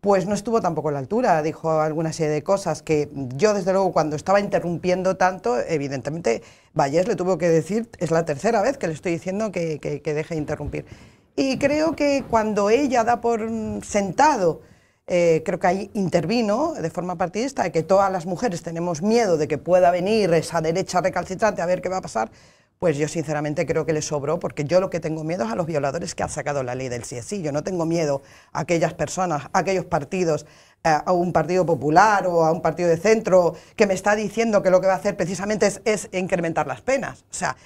pues no estuvo tampoco a la altura, dijo alguna serie de cosas que yo desde luego cuando estaba interrumpiendo tanto, evidentemente Vallés le tuvo que decir, es la tercera vez que le estoy diciendo que, deje de interrumpir. Y creo que cuando ella da por sentado, eh, creo que ahí intervino de forma partidista, de que todas las mujeres tenemos miedo de que pueda venir esa derecha recalcitrante a ver qué va a pasar, pues yo sinceramente creo que le sobró, porque yo lo que tengo miedo es a los violadores que ha sacado la ley del sí Yo no tengo miedo a aquellas personas, a aquellos partidos, eh, a un partido popular o a un partido de centro que me está diciendo que lo que va a hacer precisamente es, es incrementar las penas. O sea,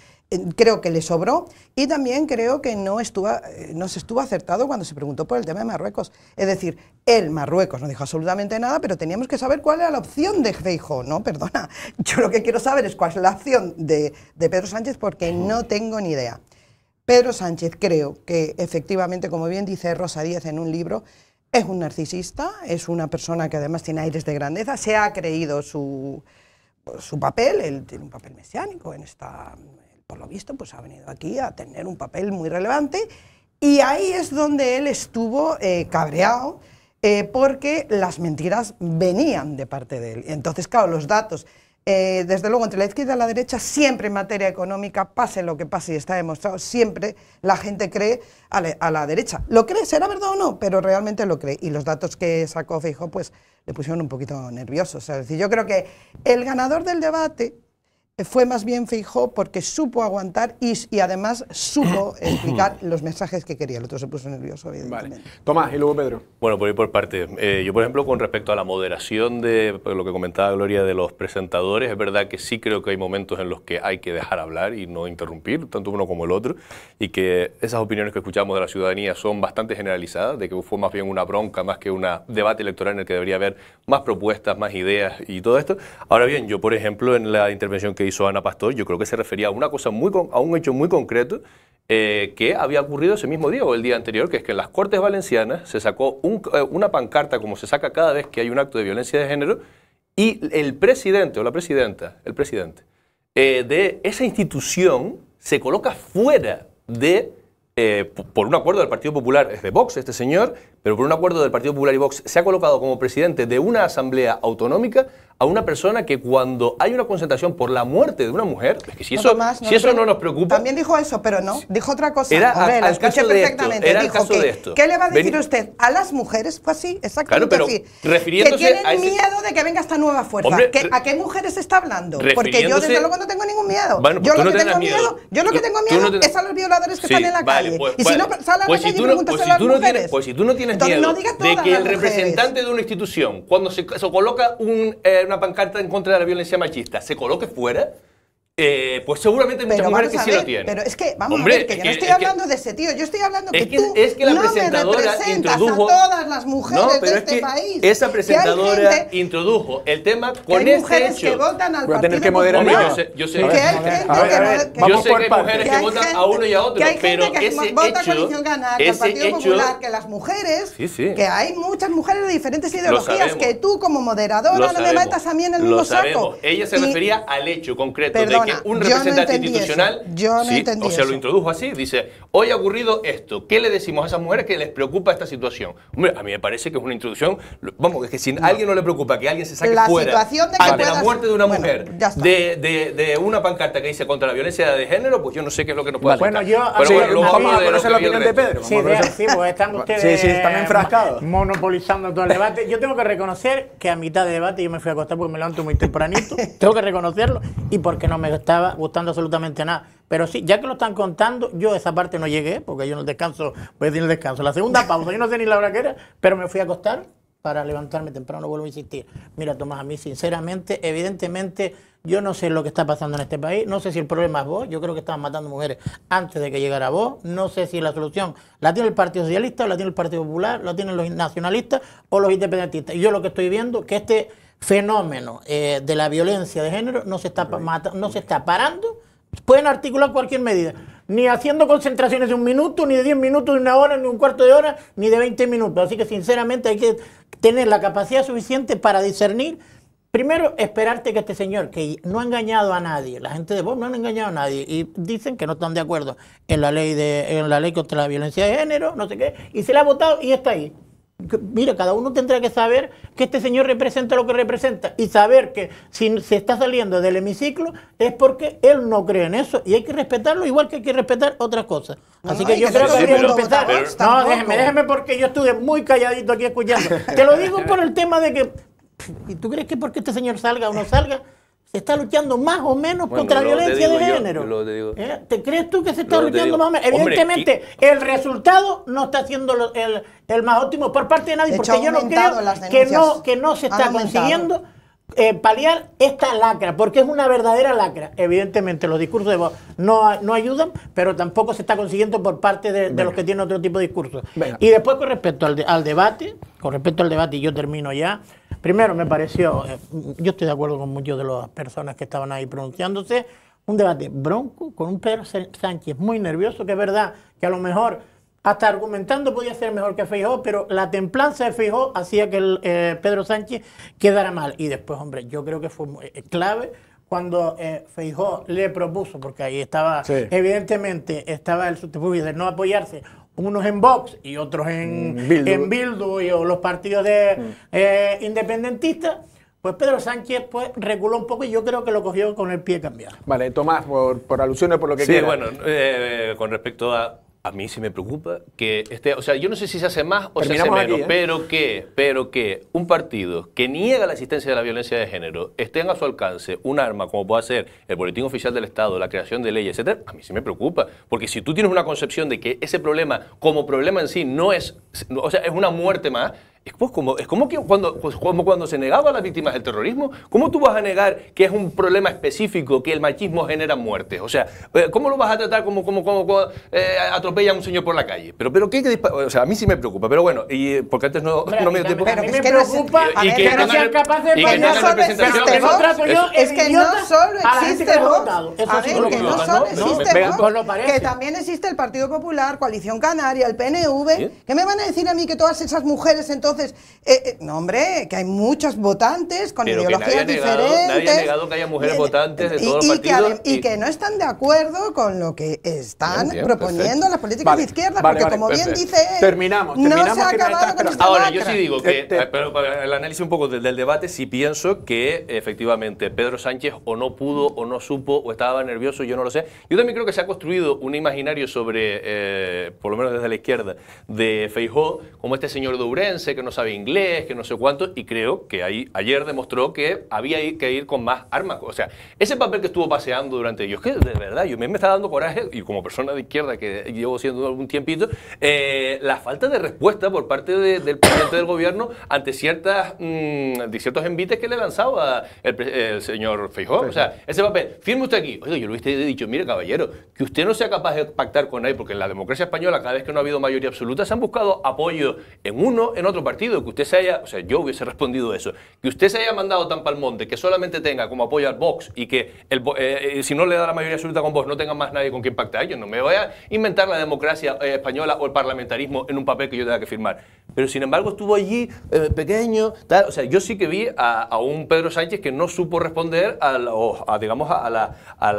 creo que le sobró y también creo que no, estuvo, eh, no se estuvo acertado cuando se preguntó por el tema de Marruecos. Es decir, el Marruecos no dijo absolutamente nada, pero teníamos que saber cuál era la opción de Feijóo. No, perdona, yo lo que quiero saber es cuál es la opción de, Pedro Sánchez porque no tengo ni idea. Pedro Sánchez creo que efectivamente, como bien dice Rosa Díez en un libro, es un narcisista, es una persona que además tiene aires de grandeza, se ha creído su, su papel, él tiene un papel mesiánico en esta por lo visto, pues ha venido aquí a tener un papel muy relevante. Y ahí es donde él estuvo eh, cabreado eh, porque las mentiras venían de parte de él. Entonces, claro, los datos, eh, desde luego, entre la izquierda y la derecha, siempre en materia económica, pase lo que pase y está demostrado, siempre la gente cree a, la, derecha. Lo cree, será verdad o no, pero realmente lo cree. Y los datos que sacó Feijóo, pues le pusieron un poquito nervioso. O sea, es decir, yo creo que el ganador del debate fue más bien fijo porque supo aguantar y, y además supo explicar los mensajes que quería. El otro se puso nervioso, evidentemente. Vale. Tomás y luego Pedro. Bueno, por ahí por parte. Eh, yo, por ejemplo, con respecto a la moderación de pues, lo que comentaba Gloria de los presentadores, es verdad que sí creo que hay momentos en los que hay que dejar hablar y no interrumpir, tanto uno como el otro, y que esas opiniones que escuchamos de la ciudadanía son bastante generalizadas, de que fue más bien una bronca más que un debate electoral en el que debería haber más propuestas, más ideas y todo esto. Ahora bien, yo, por ejemplo, en la intervención que hizo Ana Pastor, yo creo que se refería a una cosa muy a un hecho muy concreto eh, que había ocurrido ese mismo día o el día anterior, que es que en las Cortes Valencianas se sacó eh, una pancarta como se saca cada vez que hay un acto de violencia de género y el presidente o la presidenta, el presidente eh, de esa institución se coloca fuera de por un acuerdo del Partido Popular, es de Vox este señor, pero por un acuerdo del Partido Popular y Vox se ha colocado como presidente de una asamblea autonómica a una persona que cuando hay una concentración por la muerte de una mujer, es que si eso, no, nos preocupa... También dijo eso, pero no, dijo otra cosa. Era ver, escuché perfectamente. caso de esto. ¿Qué le va a decir usted a las mujeres? Pues sí, exactamente pero así. que tienen miedo de que venga esta nueva fuerza. ¿A qué mujeres se está hablando? Porque yo desde luego no tengo ningún miedo. Pues yo, lo tengo miedo, yo lo que tengo miedo, es a los violadores que están en la calle. y pues si no, sale a la y las mujeres. Pues si tú no tienes de que el representante de una institución, cuando se, coloca eh, una pancarta en contra de la violencia machista, se coloque fuera? Eh, pues seguramente hay muchas mujeres que sí lo tienen. Pero es que, vamos a ver, que yo no estoy hablando de ese tío, yo estoy hablando que, es que tú la presentadora introdujo, a todas las mujeres no, pero de este es país. Esa presentadora introdujo el tema con que hay mujeres que votan al partido popular yo sé, que hay yo mujeres que, votan a uno y a otro, pero que vota a Coalición Ganar, que Partido Popular, que las mujeres, sí, sí. que hay muchas mujeres de diferentes ideologías, que tú como moderadora no me metas a mí en el mismo saco. Ella se refería al hecho concreto de un representante institucional. O sea, lo introdujo así. Dice, hoy ha ocurrido esto. ¿Qué le decimos a esas mujeres que les preocupa esta situación? Hombre, a mí me parece que es una introducción. Vamos, es que si a alguien no le preocupa que alguien se saque la fuera situación ante la muerte de una mujer, de, una pancarta que dice contra la violencia de género, pues yo no sé qué es lo que nos puede Bueno, yo. a ver, vamos a conocer la opinión de Pedro. Sí, sí, pues están ustedes. Sí, están enfrascados. Monopolizando todo el debate. Yo tengo que reconocer que a mitad de debate yo me fui a acostar porque me levanto muy tempranito. tengo que reconocerlo. Y porque no me estaba gustando absolutamente nada. Pero sí, ya que lo están contando, yo de esa parte no llegué, porque yo no descanso, voy a decir descanso. La segunda pausa, yo no sé ni la hora que era, pero me fui a acostar para levantarme temprano, vuelvo a insistir. Mira, Tomás, a mí sinceramente, evidentemente, yo no sé lo que está pasando en este país, no sé si el problema es vos, yo creo que estaban matando mujeres antes de que llegara vos, no sé si la solución la tiene el Partido Socialista, la tiene el Partido Popular, la tienen los nacionalistas o los independentistas. Y yo lo que estoy viendo, que este fenómeno eh, de la violencia de género no se, está no se está parando. Pueden articular cualquier medida, ni haciendo concentraciones de un minuto, ni de 10 minutos, ni de una hora, ni un cuarto de hora, ni de 20 minutos. Así que sinceramente hay que tener la capacidad suficiente para discernir. Primero, esperarte que este señor, que no ha engañado a nadie, la gente de vos no ha engañado a nadie, y dicen que no están de acuerdo en la ley de, en la ley contra la violencia de género, no sé qué, y se le ha votado y está ahí. Mira, cada uno tendrá que saber que este señor representa lo que representa y saber que si se está saliendo del hemiciclo es porque él no cree en eso y hay que respetarlo igual que hay que respetar otras cosas. Así que yo creo que hay que respetar. No, déjeme, déjeme porque yo estuve muy calladito aquí escuchando. Te lo digo por el tema de que... ¿Y tú crees que porque este señor salga o no salga? está luchando más o menos contra la violencia de género. ¿Eh? ¿Te crees tú que se está luchando más o menos? Evidentemente, el resultado no está siendo el, el, más óptimo por parte de nadie, porque yo no creo que no, que no se está consiguiendo eh, paliar esta lacra, porque es una verdadera lacra. Evidentemente, los discursos de voz no, no ayudan, pero tampoco se está consiguiendo por parte de, los que tienen otro tipo de discursos. Y después, con respecto al, debate, con respecto al debate, y yo termino ya. Primero, me pareció, eh, yo estoy de acuerdo con muchas de las personas que estaban ahí pronunciándose, un debate bronco con un Pedro Sánchez muy nervioso, que es verdad que a lo mejor hasta argumentando podía ser mejor que Feijó, pero la templanza de Feijó hacía que eh, Pedro Sánchez quedara mal. Y después, hombre, yo creo que fue eh, clave cuando eh, Feijó le propuso, porque ahí estaba, evidentemente, estaba el subterfugio de no apoyarse unos en Vox y otros en mm, Bildu, en Bildu y los partidos de mm. eh, independentistas, pues Pedro Sánchez pues, reguló un poco y yo creo que lo cogió con el pie cambiado. Vale, Tomás, por, alusiones, por lo que Sí, bueno, con respecto a a mí sí me preocupa que esté, o sea, yo no sé si se hace más o se hace menos, ¿eh? pero que, pero que un partido que niega la existencia de la violencia de género esté a su alcance un arma como pueda ser el boletín oficial del Estado, la creación de leyes, etcétera, a mí sí me preocupa, porque si tú tienes una concepción de que ese problema como problema en sí no es, o sea, es una muerte más, es, pues como, es como, que cuando, pues cuando se negaba a las víctimas del terrorismo. ¿Cómo tú vas a negar que es un problema específico, que el machismo genera muertes? O sea, eh, ¿cómo lo vas a tratar como, como, como, eh, atropella a un señor por la calle? Pero, pero ¿qué, disparar. O sea, a mí sí me preocupa, pero bueno, y, eh, porque antes no, me dio tiempo. Pero es me preocupa que, no sean capaces de no solo existe es que no solo ah, existe Vox. A ver, que no solo existe Vox, pues que también existe el Partido Popular, Coalición Canaria, el PNV. ¿Qué me van a decir a mí que todas esas mujeres entonces entonces, eh, eh, no, hombre, que hay muchos votantes con ideologías diferentes. nadie ha negado que haya mujeres votantes de y, todos los partidos. Que, y, que no están de acuerdo con lo que están proponiendo las políticas de izquierda, porque como bien dice terminamos, terminamos se acabado Ahora, yo sí digo que, eh, para el análisis un poco del, debate, si pienso que efectivamente Pedro Sánchez o no pudo, o no supo, o estaba nervioso, yo no lo sé. Yo también creo que se ha construido un imaginario sobre, por lo menos desde la izquierda, de Feijóo, como este señor de Urense, que no sabe inglés, que no sé cuánto, y creo que ahí ayer demostró que había que ir con más armas. O sea, ese papel que estuvo paseando durante... ellos, que de verdad, yo me, me está dando coraje, y como persona de izquierda que llevo siendo algún tiempito, eh, la falta de respuesta por parte del presidente del gobierno ante ciertas, mm, ciertos envites que le lanzaba el, señor Feijóo. O sea, ese papel, firme usted aquí. Oye, yo lo hubiese dicho, mire caballero, que usted no sea capaz de pactar con él, porque en la democracia española cada vez que no ha habido mayoría absoluta se han buscado apoyo en uno, en otro partido que usted se haya, o sea, yo hubiese respondido eso, que usted se haya mandado tan palmonte, que solamente tenga como apoyo al Vox y que el, eh, eh, si no le da la mayoría absoluta con Vox no tenga más nadie con quien pactar. Yo no me voy a inventar la democracia eh, española o el parlamentarismo en un papel que yo tenga que firmar. Pero sin embargo estuvo allí pequeño, tal. o sea, yo sí que vi a, un Pedro Sánchez que no supo responder a, digamos, a, la, a, a,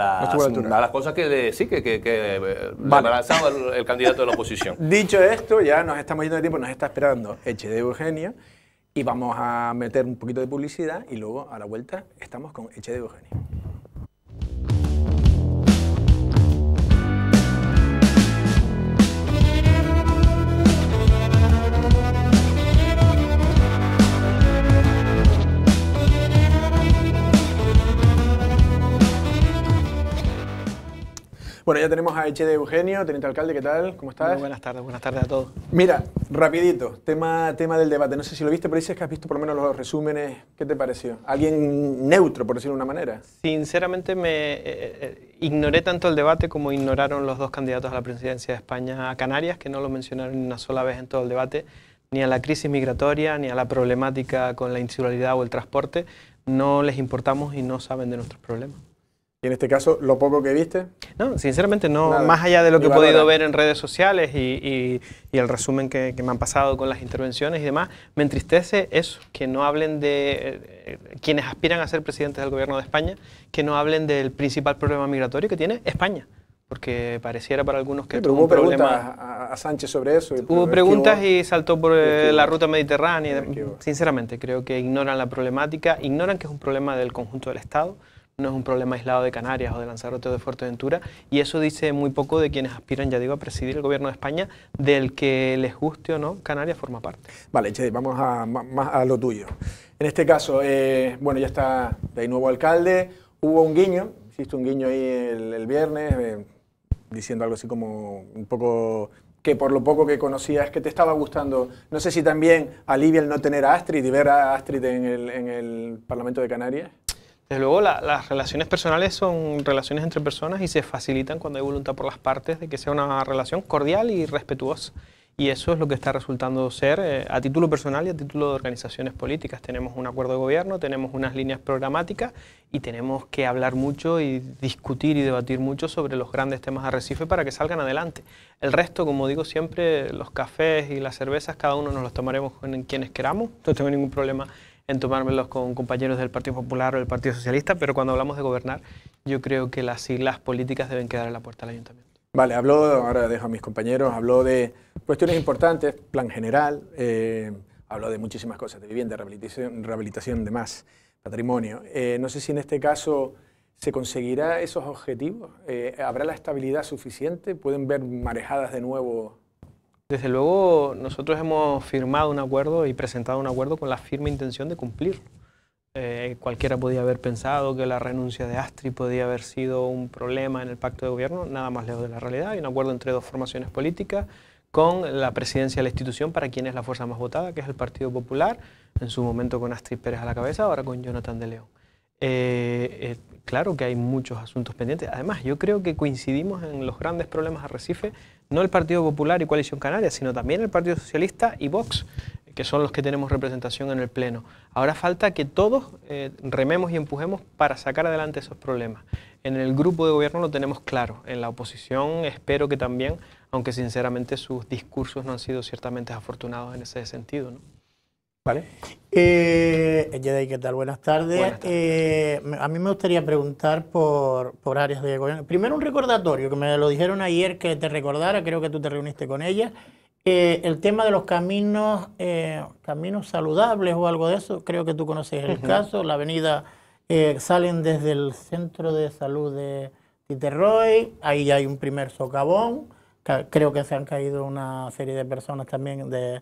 las cosas que le, sí, que, que, el, candidato de la oposición. Dicho esto, ya nos estamos yendo de tiempo, nos está esperando Eche Eugenio y vamos a meter un poquito de publicidad y luego a la vuelta estamos con Eche de Eugenio Bueno, ya tenemos a de Eugenio, teniente alcalde, ¿qué tal? ¿Cómo estás? Muy buenas tardes, buenas tardes a todos. Mira, rapidito, tema, tema del debate. No sé si lo viste, pero dices que has visto por lo menos los resúmenes. ¿Qué te pareció? ¿Alguien neutro, por decirlo de una manera? Sinceramente, me eh, eh, ignoré tanto el debate como ignoraron los dos candidatos a la presidencia de España a Canarias, que no lo mencionaron ni una sola vez en todo el debate, ni a la crisis migratoria, ni a la problemática con la insularidad o el transporte. No les importamos y no saben de nuestros problemas en este caso, lo poco que viste. No, sinceramente no, más allá de lo que he podido ver en redes sociales y, el resumen que, me han pasado con las intervenciones y demás, me entristece eso, que no hablen de eh, eh, quienes aspiran a ser presidentes del gobierno de España, que no hablen del principal problema migratorio que tiene España porque pareciera para algunos que sí, pero hubo preguntas a, Sánchez sobre eso. Hubo preguntas y saltó por eh, la ruta mediterránea. Sinceramente, creo que ignoran la problemática, ignoran que es un problema del conjunto del Estado no es un problema aislado de Canarias o de Lanzarote o de Fuerteventura, y eso dice muy poco de quienes aspiran, ya digo, a presidir el gobierno de España, del que les guste o no, Canarias forma parte. Vale, Che, vamos a, más a lo tuyo. En este caso, eh, bueno, ya está de nuevo alcalde, hubo un guiño, hiciste un guiño ahí el, viernes, eh, diciendo algo así como un poco que por lo poco que conocías que te estaba gustando. No sé si también alivia el no tener a Astrid y ver a Astrid en el, en el Parlamento de Canarias. Desde luego, las relaciones personales son relaciones entre personas y se facilitan cuando hay voluntad por las partes de que sea una relación cordial y respetuosa. Y eso es lo que está resultando ser eh, a título personal y a título de organizaciones políticas. Tenemos un acuerdo de gobierno, tenemos unas líneas programáticas y tenemos que hablar mucho y discutir y debatir mucho sobre los grandes temas de Arrecife para que salgan adelante. El resto, como digo siempre, los cafés y las cervezas, cada uno nos los tomaremos con quienes queramos, no tengo ningún problema en tomármelos con compañeros del Partido Popular o del Partido Socialista, pero cuando hablamos de gobernar, yo creo que las siglas políticas deben quedar en la puerta del ayuntamiento. Vale, habló, ahora dejo a mis compañeros, habló de cuestiones importantes, plan general, eh, habló de muchísimas cosas, de vivienda, rehabilitación, rehabilitación más patrimonio. Eh, no sé si en este caso... ¿Se conseguirá esos objetivos? Eh, ¿Habrá la estabilidad suficiente? ¿Pueden ver marejadas de nuevo desde luego, nosotros hemos firmado un acuerdo y presentado un acuerdo con la firme intención de cumplirlo. Eh, cualquiera podía haber pensado que la renuncia de Astri podía haber sido un problema en el pacto de gobierno, nada más lejos de la realidad. Hay un acuerdo entre dos formaciones políticas con la presidencia de la institución para quien es la fuerza más votada, que es el Partido Popular, en su momento con Astri Pérez a la cabeza, ahora con Jonathan de León. Eh, eh, claro que hay muchos asuntos pendientes. Además, yo creo que coincidimos en los grandes problemas a Recife no el Partido Popular y Coalición Canaria, sino también el Partido Socialista y Vox, que son los que tenemos representación en el Pleno. Ahora falta que todos eh, rememos y empujemos para sacar adelante esos problemas. En el grupo de gobierno lo tenemos claro, en la oposición espero que también, aunque sinceramente sus discursos no han sido ciertamente afortunados en ese sentido. ¿no? Vale. Eh, ¿qué tal? Buenas tardes. Eh, a mí me gustaría preguntar por, áreas de gobierno. Primero un recordatorio, que me lo dijeron ayer que te recordara, creo que tú te reuniste con ella. Eh, el tema de los caminos, eh, caminos saludables o algo de eso, creo que tú conoces el caso, la avenida salen desde el centro de salud de Titerroy, ahí hay un primer socavón, creo que se han caído una serie de personas también de,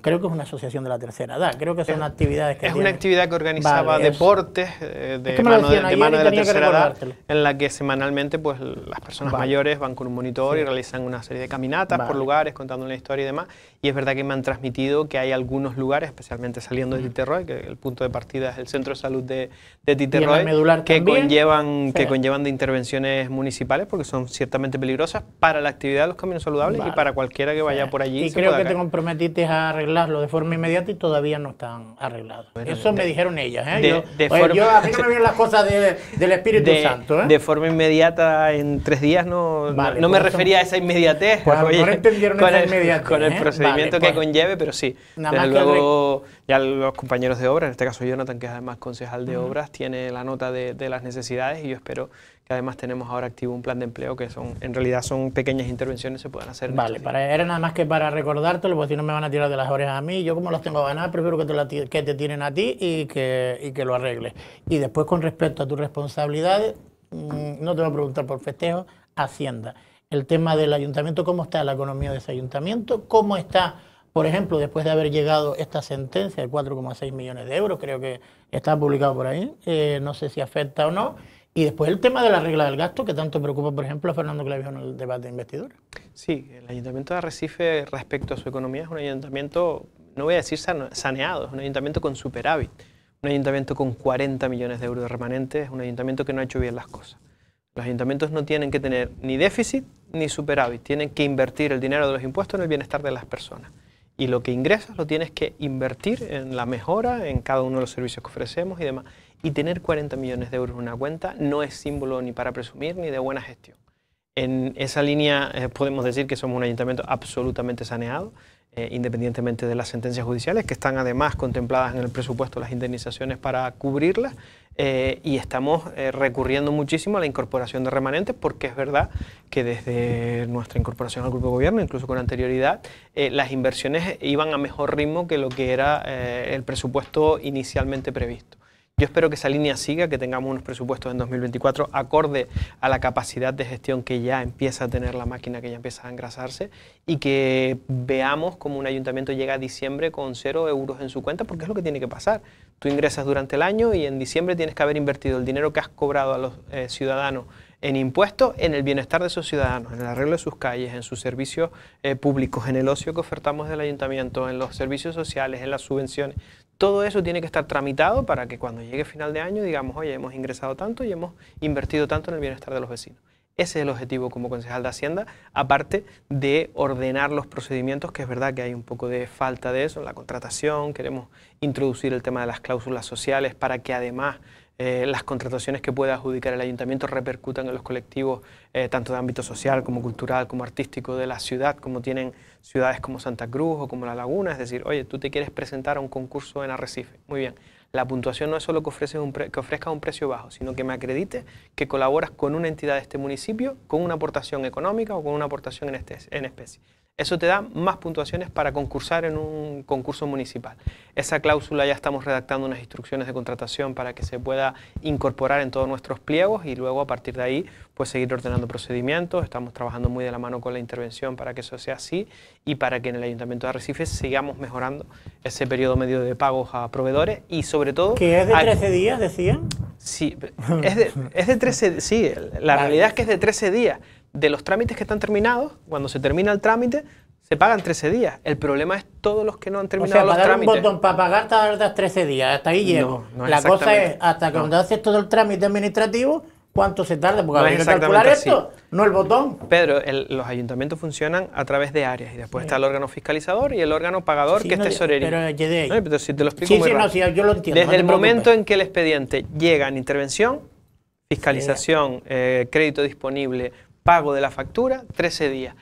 Creo que es una asociación de la tercera edad, creo que son es, actividades que... Es una actividad que organizaba deportes eh, de, mano, de, la tercera edad, en la que semanalmente pues las personas mayores van con un monitor y realizan una serie de caminatas por lugares, contando una historia y demás. Y es verdad que me han transmitido que hay algunos lugares, especialmente saliendo de mm. Titerroy, que el punto de partida es el centro de salud de, de Titerroy, que conllevan, que conllevan de intervenciones municipales porque son ciertamente peligrosas para la actividad de los caminos saludables y para cualquiera que vaya por allí. Y creo que te comprometiste a arreglarlo de forma inmediata y todavía no están arreglados. Eso me dijeron ellas. me vienen las cosas del Espíritu Santo. ¿eh? De forma inmediata, en tres días, no, no, me refería a esa inmediatez. no entendieron con, el, con ¿eh? el procedimiento que pues, conlleve, pero sí. Desde luego, ya los compañeros de obra, en este caso Jonathan, que es además concejal de obras, tiene la nota de, de las necesidades y yo espero Además tenemos ahora activo un plan de empleo que son, en realidad son pequeñas intervenciones que se pueden hacer. Vale, este para, era nada más que para recordártelo, porque si no me van a tirar de las orejas a mí, yo como los tengo ganar prefiero que te, la, que te tiren a ti y que, y que lo arregles. Y después con respecto a tus responsabilidades, mm, no te voy a preguntar por festejo, Hacienda. El tema del ayuntamiento, ¿cómo está la economía de ese ayuntamiento? ¿Cómo está, por ejemplo, después de haber llegado esta sentencia de 4,6 millones de euros, creo que está publicado por ahí, eh, no sé si afecta o no? Y después el tema de la regla del gasto, que tanto preocupa, por ejemplo, a Fernando Clavijo en el debate de investidura. Sí, el ayuntamiento de Arrecife respecto a su economía es un ayuntamiento, no voy a decir saneado, es un ayuntamiento con superávit, un ayuntamiento con 40 millones de euros de remanentes, un ayuntamiento que no ha hecho bien las cosas. Los ayuntamientos no tienen que tener ni déficit ni superávit, tienen que invertir el dinero de los impuestos en el bienestar de las personas. Y lo que ingresas lo tienes que invertir en la mejora, en cada uno de los servicios que ofrecemos y demás. Y tener 40 millones de euros en una cuenta no es símbolo ni para presumir ni de buena gestión. En esa línea eh, podemos decir que somos un ayuntamiento absolutamente saneado, eh, independientemente de las sentencias judiciales, que están además contempladas en el presupuesto las indemnizaciones para cubrirlas, eh, y estamos recurriendo muchísimo a la incorporación de remanentes, porque es verdad que desde nuestra incorporación al grupo de gobierno, incluso con anterioridad, las inversiones iban a mejor ritmo que lo que era el presupuesto inicialmente previsto. Yo espero que esa línea siga, que tengamos unos presupuestos en 2024 acorde a la capacidad de gestión que ya empieza a tener la máquina, que ya empieza a engrasarse, y que veamos como un ayuntamiento llega a diciembre con cero euros en su cuenta, porque es lo que tiene que pasar. Tú ingresas durante el año y en diciembre tienes que haber invertido el dinero que has cobrado a los eh, ciudadanos en impuestos, en el bienestar de sus ciudadanos, en el arreglo de sus calles, en sus servicios eh, públicos, en el ocio que ofertamos del ayuntamiento, en los servicios sociales, en las subvenciones. Todo eso tiene que estar tramitado para que cuando llegue final de año digamos, oye, hemos ingresado tanto y hemos invertido tanto en el bienestar de los vecinos. Ese es el objetivo como concejal de Hacienda, aparte de ordenar los procedimientos, que es verdad que hay un poco de falta de eso en la contratación, queremos introducir el tema de las cláusulas sociales para que además eh, las contrataciones que pueda adjudicar el ayuntamiento repercutan en los colectivos, eh, tanto de ámbito social como cultural, como artístico de la ciudad, como tienen ciudades como Santa Cruz o como La Laguna, es decir, oye, tú te quieres presentar a un concurso en Arrecife. Muy bien, la puntuación no es solo que, ofrezca un ofrezcas un precio bajo, sino que me acredite que colaboras con una entidad de este municipio con una aportación económica o con una aportación en especie. Eso te da más puntuaciones para concursar en un concurso municipal. Esa cláusula ya estamos redactando unas instrucciones de contratación para que se pueda incorporar en todos nuestros pliegos y luego a partir de ahí seguir ordenando procedimientos, estamos trabajando muy de la mano con la intervención para que eso sea así y para que en el Ayuntamiento de Arrecife sigamos mejorando ese periodo medio de pagos a proveedores y sobre todo... ¿Que es de 13 días, decían? Sí, es de, 13, sí, la realidad es que es de 13 días. De los trámites que están terminados, cuando se termina el trámite, se pagan 13 días. El problema es todos los que no han terminado los para dar un botón para pagar tardas 13 días, hasta ahí llego. la cosa es, hasta que cuando haces todo el trámite administrativo, cuánto se tarda, porque no que calcular esto, no el botón. Pedro, los ayuntamientos funcionan a través de áreas y después está el órgano fiscalizador y el órgano pagador, que es tesorería. Pero, eh, no, sí, No, yo lo entiendo. Desde el momento en que el expediente llega en intervención, fiscalización, eh, crédito disponible, pago de la factura, 13 días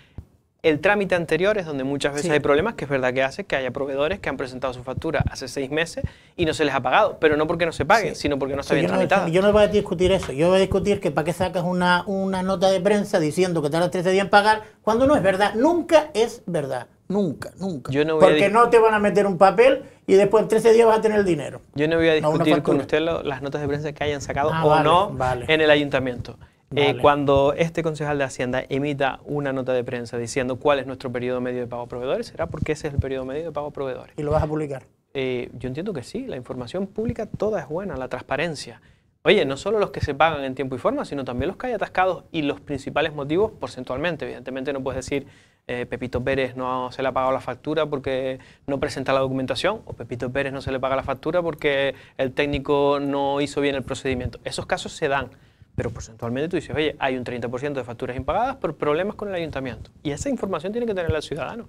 el trámite anterior es donde muchas veces hay problemas, que es verdad que hace que haya proveedores que han presentado su factura hace seis meses y no se les ha pagado, pero no porque no se paguen, sino porque no está bien tramitado. yo no voy a discutir eso, yo voy a discutir que para qué sacas una, una nota de prensa diciendo que tardas 13 días en pagar cuando no es verdad, nunca es verdad. Nunca, nunca. Porque no te van a meter un papel y después en 13 días vas a tener el dinero. Yo no voy a discutir con usted las notas de prensa que hayan sacado ah, o no en el ayuntamiento. Eh, cuando este concejal de Hacienda emita una nota de prensa diciendo cuál es nuestro periodo medio de pago a proveedores, será porque ese es el periodo medio de pago a proveedores. ¿Y lo vas a publicar? Eh, yo entiendo que sí, la información pública toda es buena, la transparencia. Oye, no solo los que se pagan en tiempo y forma, sino también los que hay atascados y los principales motivos porcentualmente. Evidentemente no puedes decir eh, Pepito Pérez no se le ha pagado la factura porque no presenta la documentación o Pepito Pérez no se le paga la factura porque el técnico no hizo bien el procedimiento. Esos casos se dan. Pero porcentualmente tú dices, oye, hay un 30% de facturas impagadas por problemas con el ayuntamiento. Y esa información tiene que tener el ciudadano.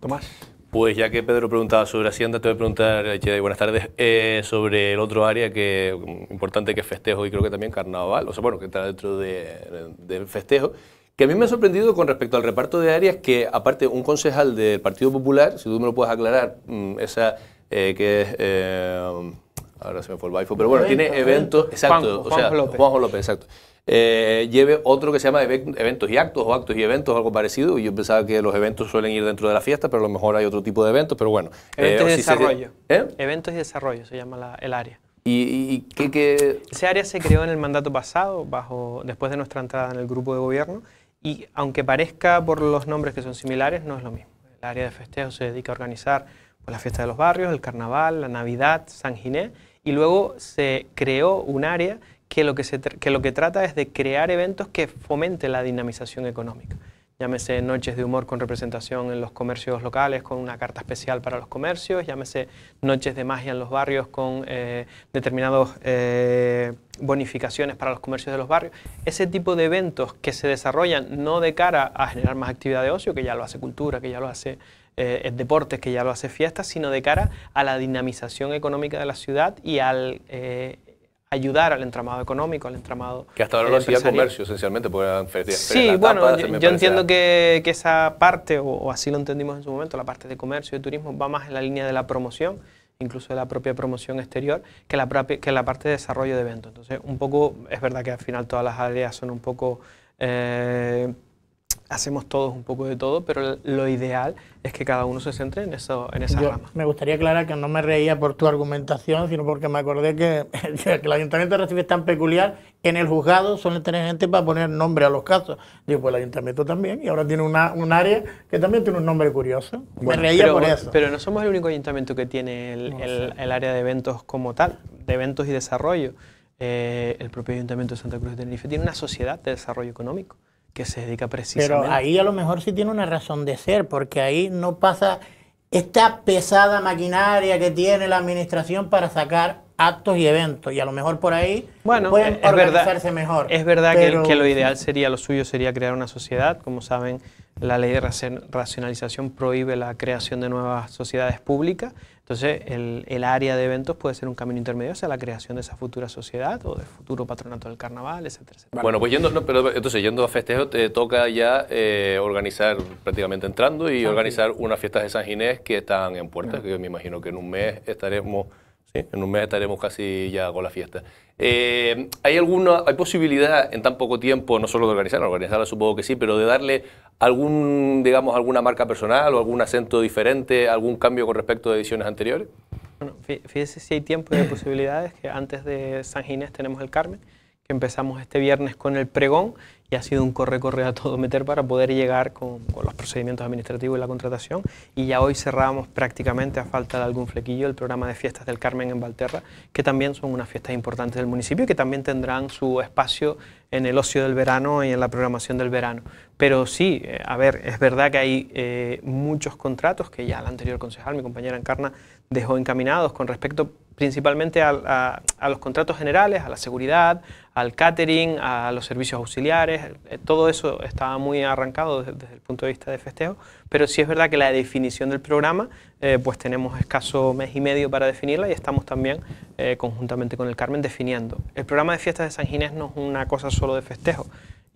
Tomás. Pues ya que Pedro preguntaba sobre Hacienda, te voy a preguntar, buenas tardes, eh, sobre el otro área que mm, importante que festejo y creo que también carnaval, o sea, bueno, que está dentro del festejo, que a mí me ha sorprendido con respecto al reparto de áreas que, aparte, un concejal del Partido Popular, si tú me lo puedes aclarar, mm, esa eh, que es... Eh, Ahora se me fue el baifo, pero bueno, tiene eventos, exacto, o sea, López. López, exacto. Eh, lleve otro que se llama eventos y actos o actos y eventos, algo parecido. Y yo pensaba que los eventos suelen ir dentro de la fiesta, pero a lo mejor hay otro tipo de eventos, pero bueno. Eh, eventos y desarrollo. ¿Eh? Eventos y desarrollo se llama el área. ¿Y, qué, Ese área se creó en el mandato pasado, bajo, después de nuestra entrada en el grupo de gobierno, y aunque parezca por los nombres que son similares, no es lo mismo. El área de festejo se dedica a organizar pues, la fiesta de los barrios, el carnaval, la Navidad, San Ginés y luego se creó un área que lo que, lo que trata es de crear eventos que fomenten la dinamización económica. Llámese noches de humor con representación en los comercios locales, con una carta especial para los comercios, llámese noches de magia en los barrios con eh, determinadas eh, bonificaciones para los comercios de los barrios. Ese tipo de eventos que se desarrollan no de cara a generar más actividad de ocio, que ya lo hace cultura, que ya lo hace es eh, deportes, que ya lo hace fiesta, sino de cara a la dinamización económica de la ciudad y al eh, ayudar al entramado económico, al entramado. Que hasta ahora eh, lo hacía comercio, esencialmente, porque eran ferias. Sí, bueno, yo, entiendo que, esa parte, o, así lo entendimos en su momento, la parte de comercio y turismo, va más en la línea de la promoción, incluso de la propia promoción exterior, que la, propia, que la parte de desarrollo de eventos. Entonces, un poco, es verdad que al final todas las áreas son un poco hacemos todos un poco de todo, pero lo ideal es que cada uno se centre en, esa rama. Me gustaría aclarar que no me reía por tu argumentación, sino porque me acordé que, el ayuntamiento de Recife es tan peculiar que en el juzgado suele tener gente para poner nombre a los casos. Digo, pues el ayuntamiento también, y ahora tiene una, un área que también tiene un nombre curioso. me reía por eso. Pero no somos el único ayuntamiento que tiene el, área de eventos como tal, de eventos y desarrollo. Eh, el propio ayuntamiento de Santa Cruz de Tenerife tiene una sociedad de desarrollo económico que se dedica precisamente. Pero ahí a lo mejor sí tiene una razón de ser, porque ahí no pasa esta pesada maquinaria que tiene la administración para sacar actos y eventos y a lo mejor por ahí pueden organizarse mejor. Es verdad que, lo ideal sería, lo suyo sería crear una sociedad, como saben, la ley de racionalización prohíbe la creación de nuevas sociedades públicas, entonces el, área de eventos puede ser un camino intermedio hacia la creación de esa futura sociedad o del futuro patronato del carnaval, etcétera. Bueno, pues yendo, pero entonces yendo a festejo te toca ya eh, organizar prácticamente entrando y organizar unas fiestas de San Ginés que están en puertas, que yo me imagino que en un mes estaremos... En un mes estaremos casi ya con la fiesta. Eh, ¿Hay alguna hay posibilidad en tan poco tiempo, no solo de organizarla, organizarla supongo que sí, pero de darle algún, digamos, alguna marca personal o algún acento diferente, algún cambio con respecto a ediciones anteriores? Bueno, fíjese si hay tiempo y hay posibilidades, que antes de San Ginés tenemos el Carmen, que empezamos este viernes con el pregón y ha sido un corre-corre a todo meter para poder llegar con, los procedimientos administrativos y la contratación. Y ya hoy cerramos prácticamente, a falta de algún flequillo, el programa de fiestas del Carmen en Valterra, que también son unas fiestas importantes del municipio y que también tendrán su espacio en el ocio del verano y en la programación del verano. Pero sí, eh, a ver, es verdad que hay eh, muchos contratos que ya el anterior concejal, mi compañera Encarna, dejó encaminados con respecto principalmente a, los contratos generales, a la seguridad, al catering, a los servicios auxiliares. Eh, todo eso estaba muy arrancado desde, el punto de vista de festejo, pero sí es verdad que la definición del programa, eh, pues tenemos escaso mes y medio para definirla y estamos también eh, conjuntamente con el Carmen definiendo. El programa de fiestas de San Ginés no es una cosa solo de festejo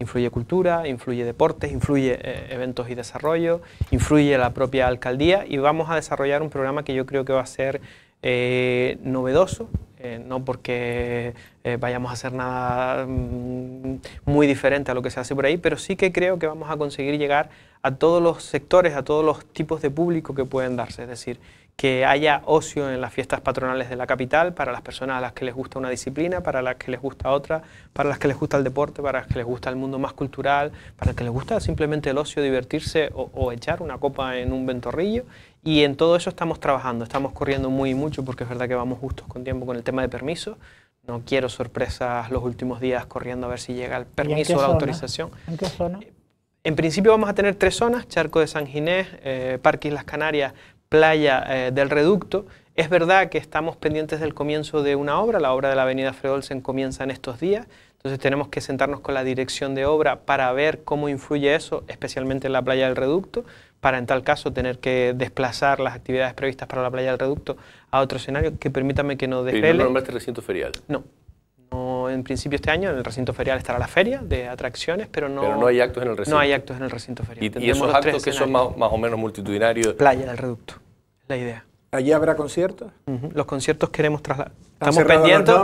influye cultura, influye deportes, influye eventos y desarrollo, influye la propia alcaldía y vamos a desarrollar un programa que yo creo que va a ser eh, novedoso, eh, no porque eh, vayamos a hacer nada mm, muy diferente a lo que se hace por ahí, pero sí que creo que vamos a conseguir llegar a todos los sectores, a todos los tipos de público que pueden darse, es decir, que haya ocio en las fiestas patronales de la capital para las personas a las que les gusta una disciplina, para las que les gusta otra, para las que les gusta el deporte, para las que les gusta el mundo más cultural, para las que les gusta simplemente el ocio, divertirse o, echar una copa en un ventorrillo. Y en todo eso estamos trabajando, estamos corriendo muy mucho porque es verdad que vamos justos con tiempo con el tema de permiso No quiero sorpresas los últimos días corriendo a ver si llega el permiso o la autorización. ¿En qué zona? En principio vamos a tener tres zonas, Charco de San Ginés, eh, Parque Islas Las Canarias, playa eh, del reducto. Es verdad que estamos pendientes del comienzo de una obra, la obra de la Avenida Freolsen comienza en estos días, entonces tenemos que sentarnos con la dirección de obra para ver cómo influye eso, especialmente en la playa del reducto, para en tal caso tener que desplazar las actividades previstas para la playa del reducto a otro escenario que permítame que no desvele. ¿Y no recinto ferial? No. En principio este año en el recinto ferial estará la feria de atracciones, pero no, pero no hay actos en el recinto. No hay actos en el recinto ferial. ¿Y, esos actos que son más, o menos multitudinarios? Playa del reducto la idea. ¿Allí habrá conciertos? Los conciertos queremos trasladar. Estamos pendientes.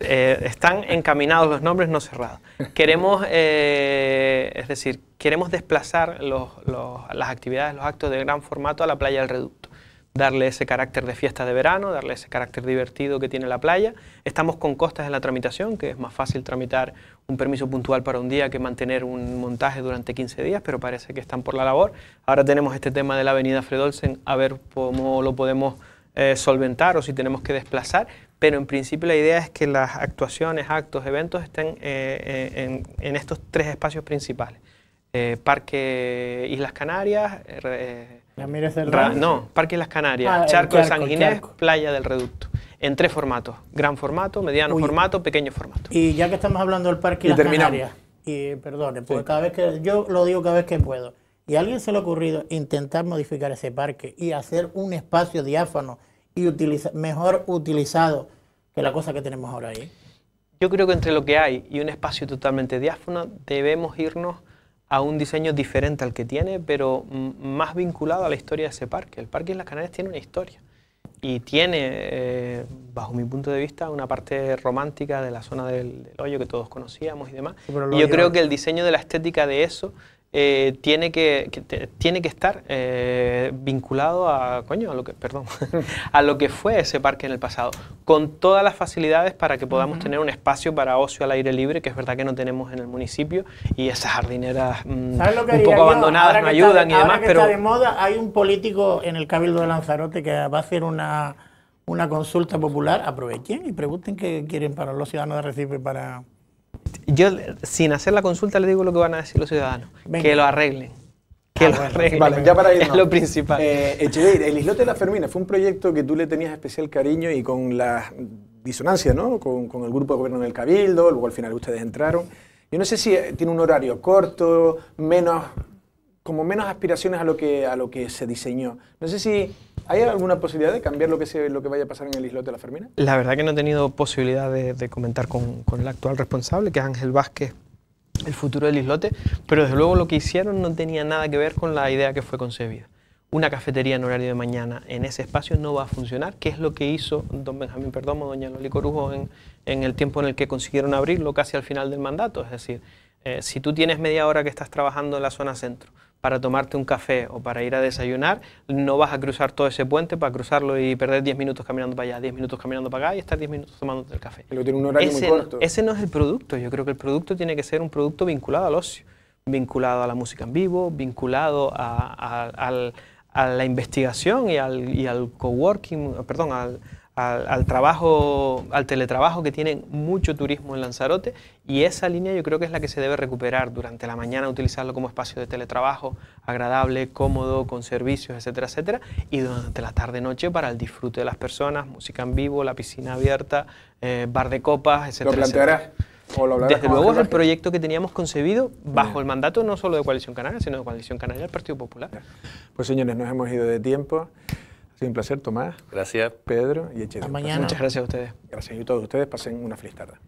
Eh, están encaminados los nombres, no cerrados. Queremos, eh, es decir, queremos desplazar las actividades, los actos de gran formato a la playa del Reducto. Darle ese carácter de fiesta de verano, darle ese carácter divertido que tiene la playa. Estamos con costas en la tramitación, que es más fácil tramitar un permiso puntual para un día que mantener un montaje durante 15 días, pero parece que están por la labor. Ahora tenemos este tema de la avenida Fredolsen, a ver cómo lo podemos eh, solventar o si tenemos que desplazar, pero en principio la idea es que las actuaciones, actos, eventos estén eh, eh, en, estos tres espacios principales. Parque Islas Canarias, no, Parque Islas Canarias, Charco, ah, Charco de San Ginés, Playa del Reducto en tres formatos, gran formato, mediano formato, pequeño formato. Y ya que estamos hablando del parque y, las Canarias, y perdone, porque cada vez que yo lo digo cada vez que puedo, y a alguien se le ha ocurrido intentar modificar ese parque y hacer un espacio diáfano y mejor utilizado que la cosa que tenemos ahora ahí. Yo creo que entre lo que hay y un espacio totalmente diáfano debemos irnos a un diseño diferente al que tiene, pero más vinculado a la historia de ese parque. El Parque en las Canarias tiene una historia y tiene, eh, bajo mi punto de vista, una parte romántica de la zona del, hoyo que todos conocíamos y demás. y yo creo que el diseño de la estética de eso eh, tiene, que, tiene que estar eh, vinculado a, coño, a lo que, perdón, a lo que fue ese parque en el pasado, con todas las facilidades para que podamos tener un espacio para ocio al aire libre, que es verdad que no tenemos en el municipio, y esas jardineras mm, un poco abandonadas no ayudan y demás. pero de moda, hay un político en el Cabildo de Lanzarote que va a hacer una, una consulta popular, aprovechen y pregunten qué quieren para los ciudadanos de Recife para yo, sin hacer la consulta, le digo lo que van a decir los ciudadanos. Que lo arreglen. Que ah, lo arreglen. para Es lo principal. Eh, el Islote de la Fermina fue un proyecto que tú le tenías especial cariño y con la disonancia, ¿no? Con, con el grupo de gobierno del Cabildo, luego al final ustedes entraron. Yo no sé si eh, tiene un horario corto, menos, como menos aspiraciones a lo que, a lo que se diseñó. No sé si ¿Hay alguna posibilidad de cambiar lo que, se, lo que vaya a pasar en el islote de la Fermina? La verdad que no he tenido posibilidad de, comentar con, el actual responsable, que es Ángel Vázquez, el futuro del islote, pero desde luego lo que hicieron no tenía nada que ver con la idea que fue concebida. Una cafetería en horario de mañana en ese espacio no va a funcionar, que es lo que hizo don Benjamín Perdomo, doña Loli Corujo, en, el tiempo en el que consiguieron abrirlo casi al final del mandato. Es decir, eh, si tú tienes media hora que estás trabajando en la zona centro, para tomarte un café o para ir a desayunar, no vas a cruzar todo ese puente para cruzarlo y perder 10 minutos caminando para allá, 10 minutos caminando para acá y estar 10 minutos tomándote el café. Pero tiene un horario ese, muy corto. No, ese no es el producto. Yo creo que el producto tiene que ser un producto vinculado al ocio, vinculado a la música en vivo, vinculado a, la investigación y al, y al coworking, perdón, al al, trabajo, al teletrabajo que tienen mucho turismo en Lanzarote y esa línea yo creo que es la que se debe recuperar durante la mañana, utilizarlo como espacio de teletrabajo agradable, cómodo, con servicios, etcétera, etcétera, y durante la tarde-noche para el disfrute de las personas, música en vivo, la piscina abierta, eh, bar de copas, etcétera. ¿Lo plantearás? Desde luego es el proyecto que teníamos concebido bajo el mandato no solo de Coalición Canaria, sino de Coalición Canaria del Partido Popular. Pues señores, nos hemos ido de tiempo. Ha sido un placer, Tomás. Gracias. Pedro y Echeverría. mañana. Muchas gracias a ustedes. Gracias a todos ustedes. Pasen una feliz tarde.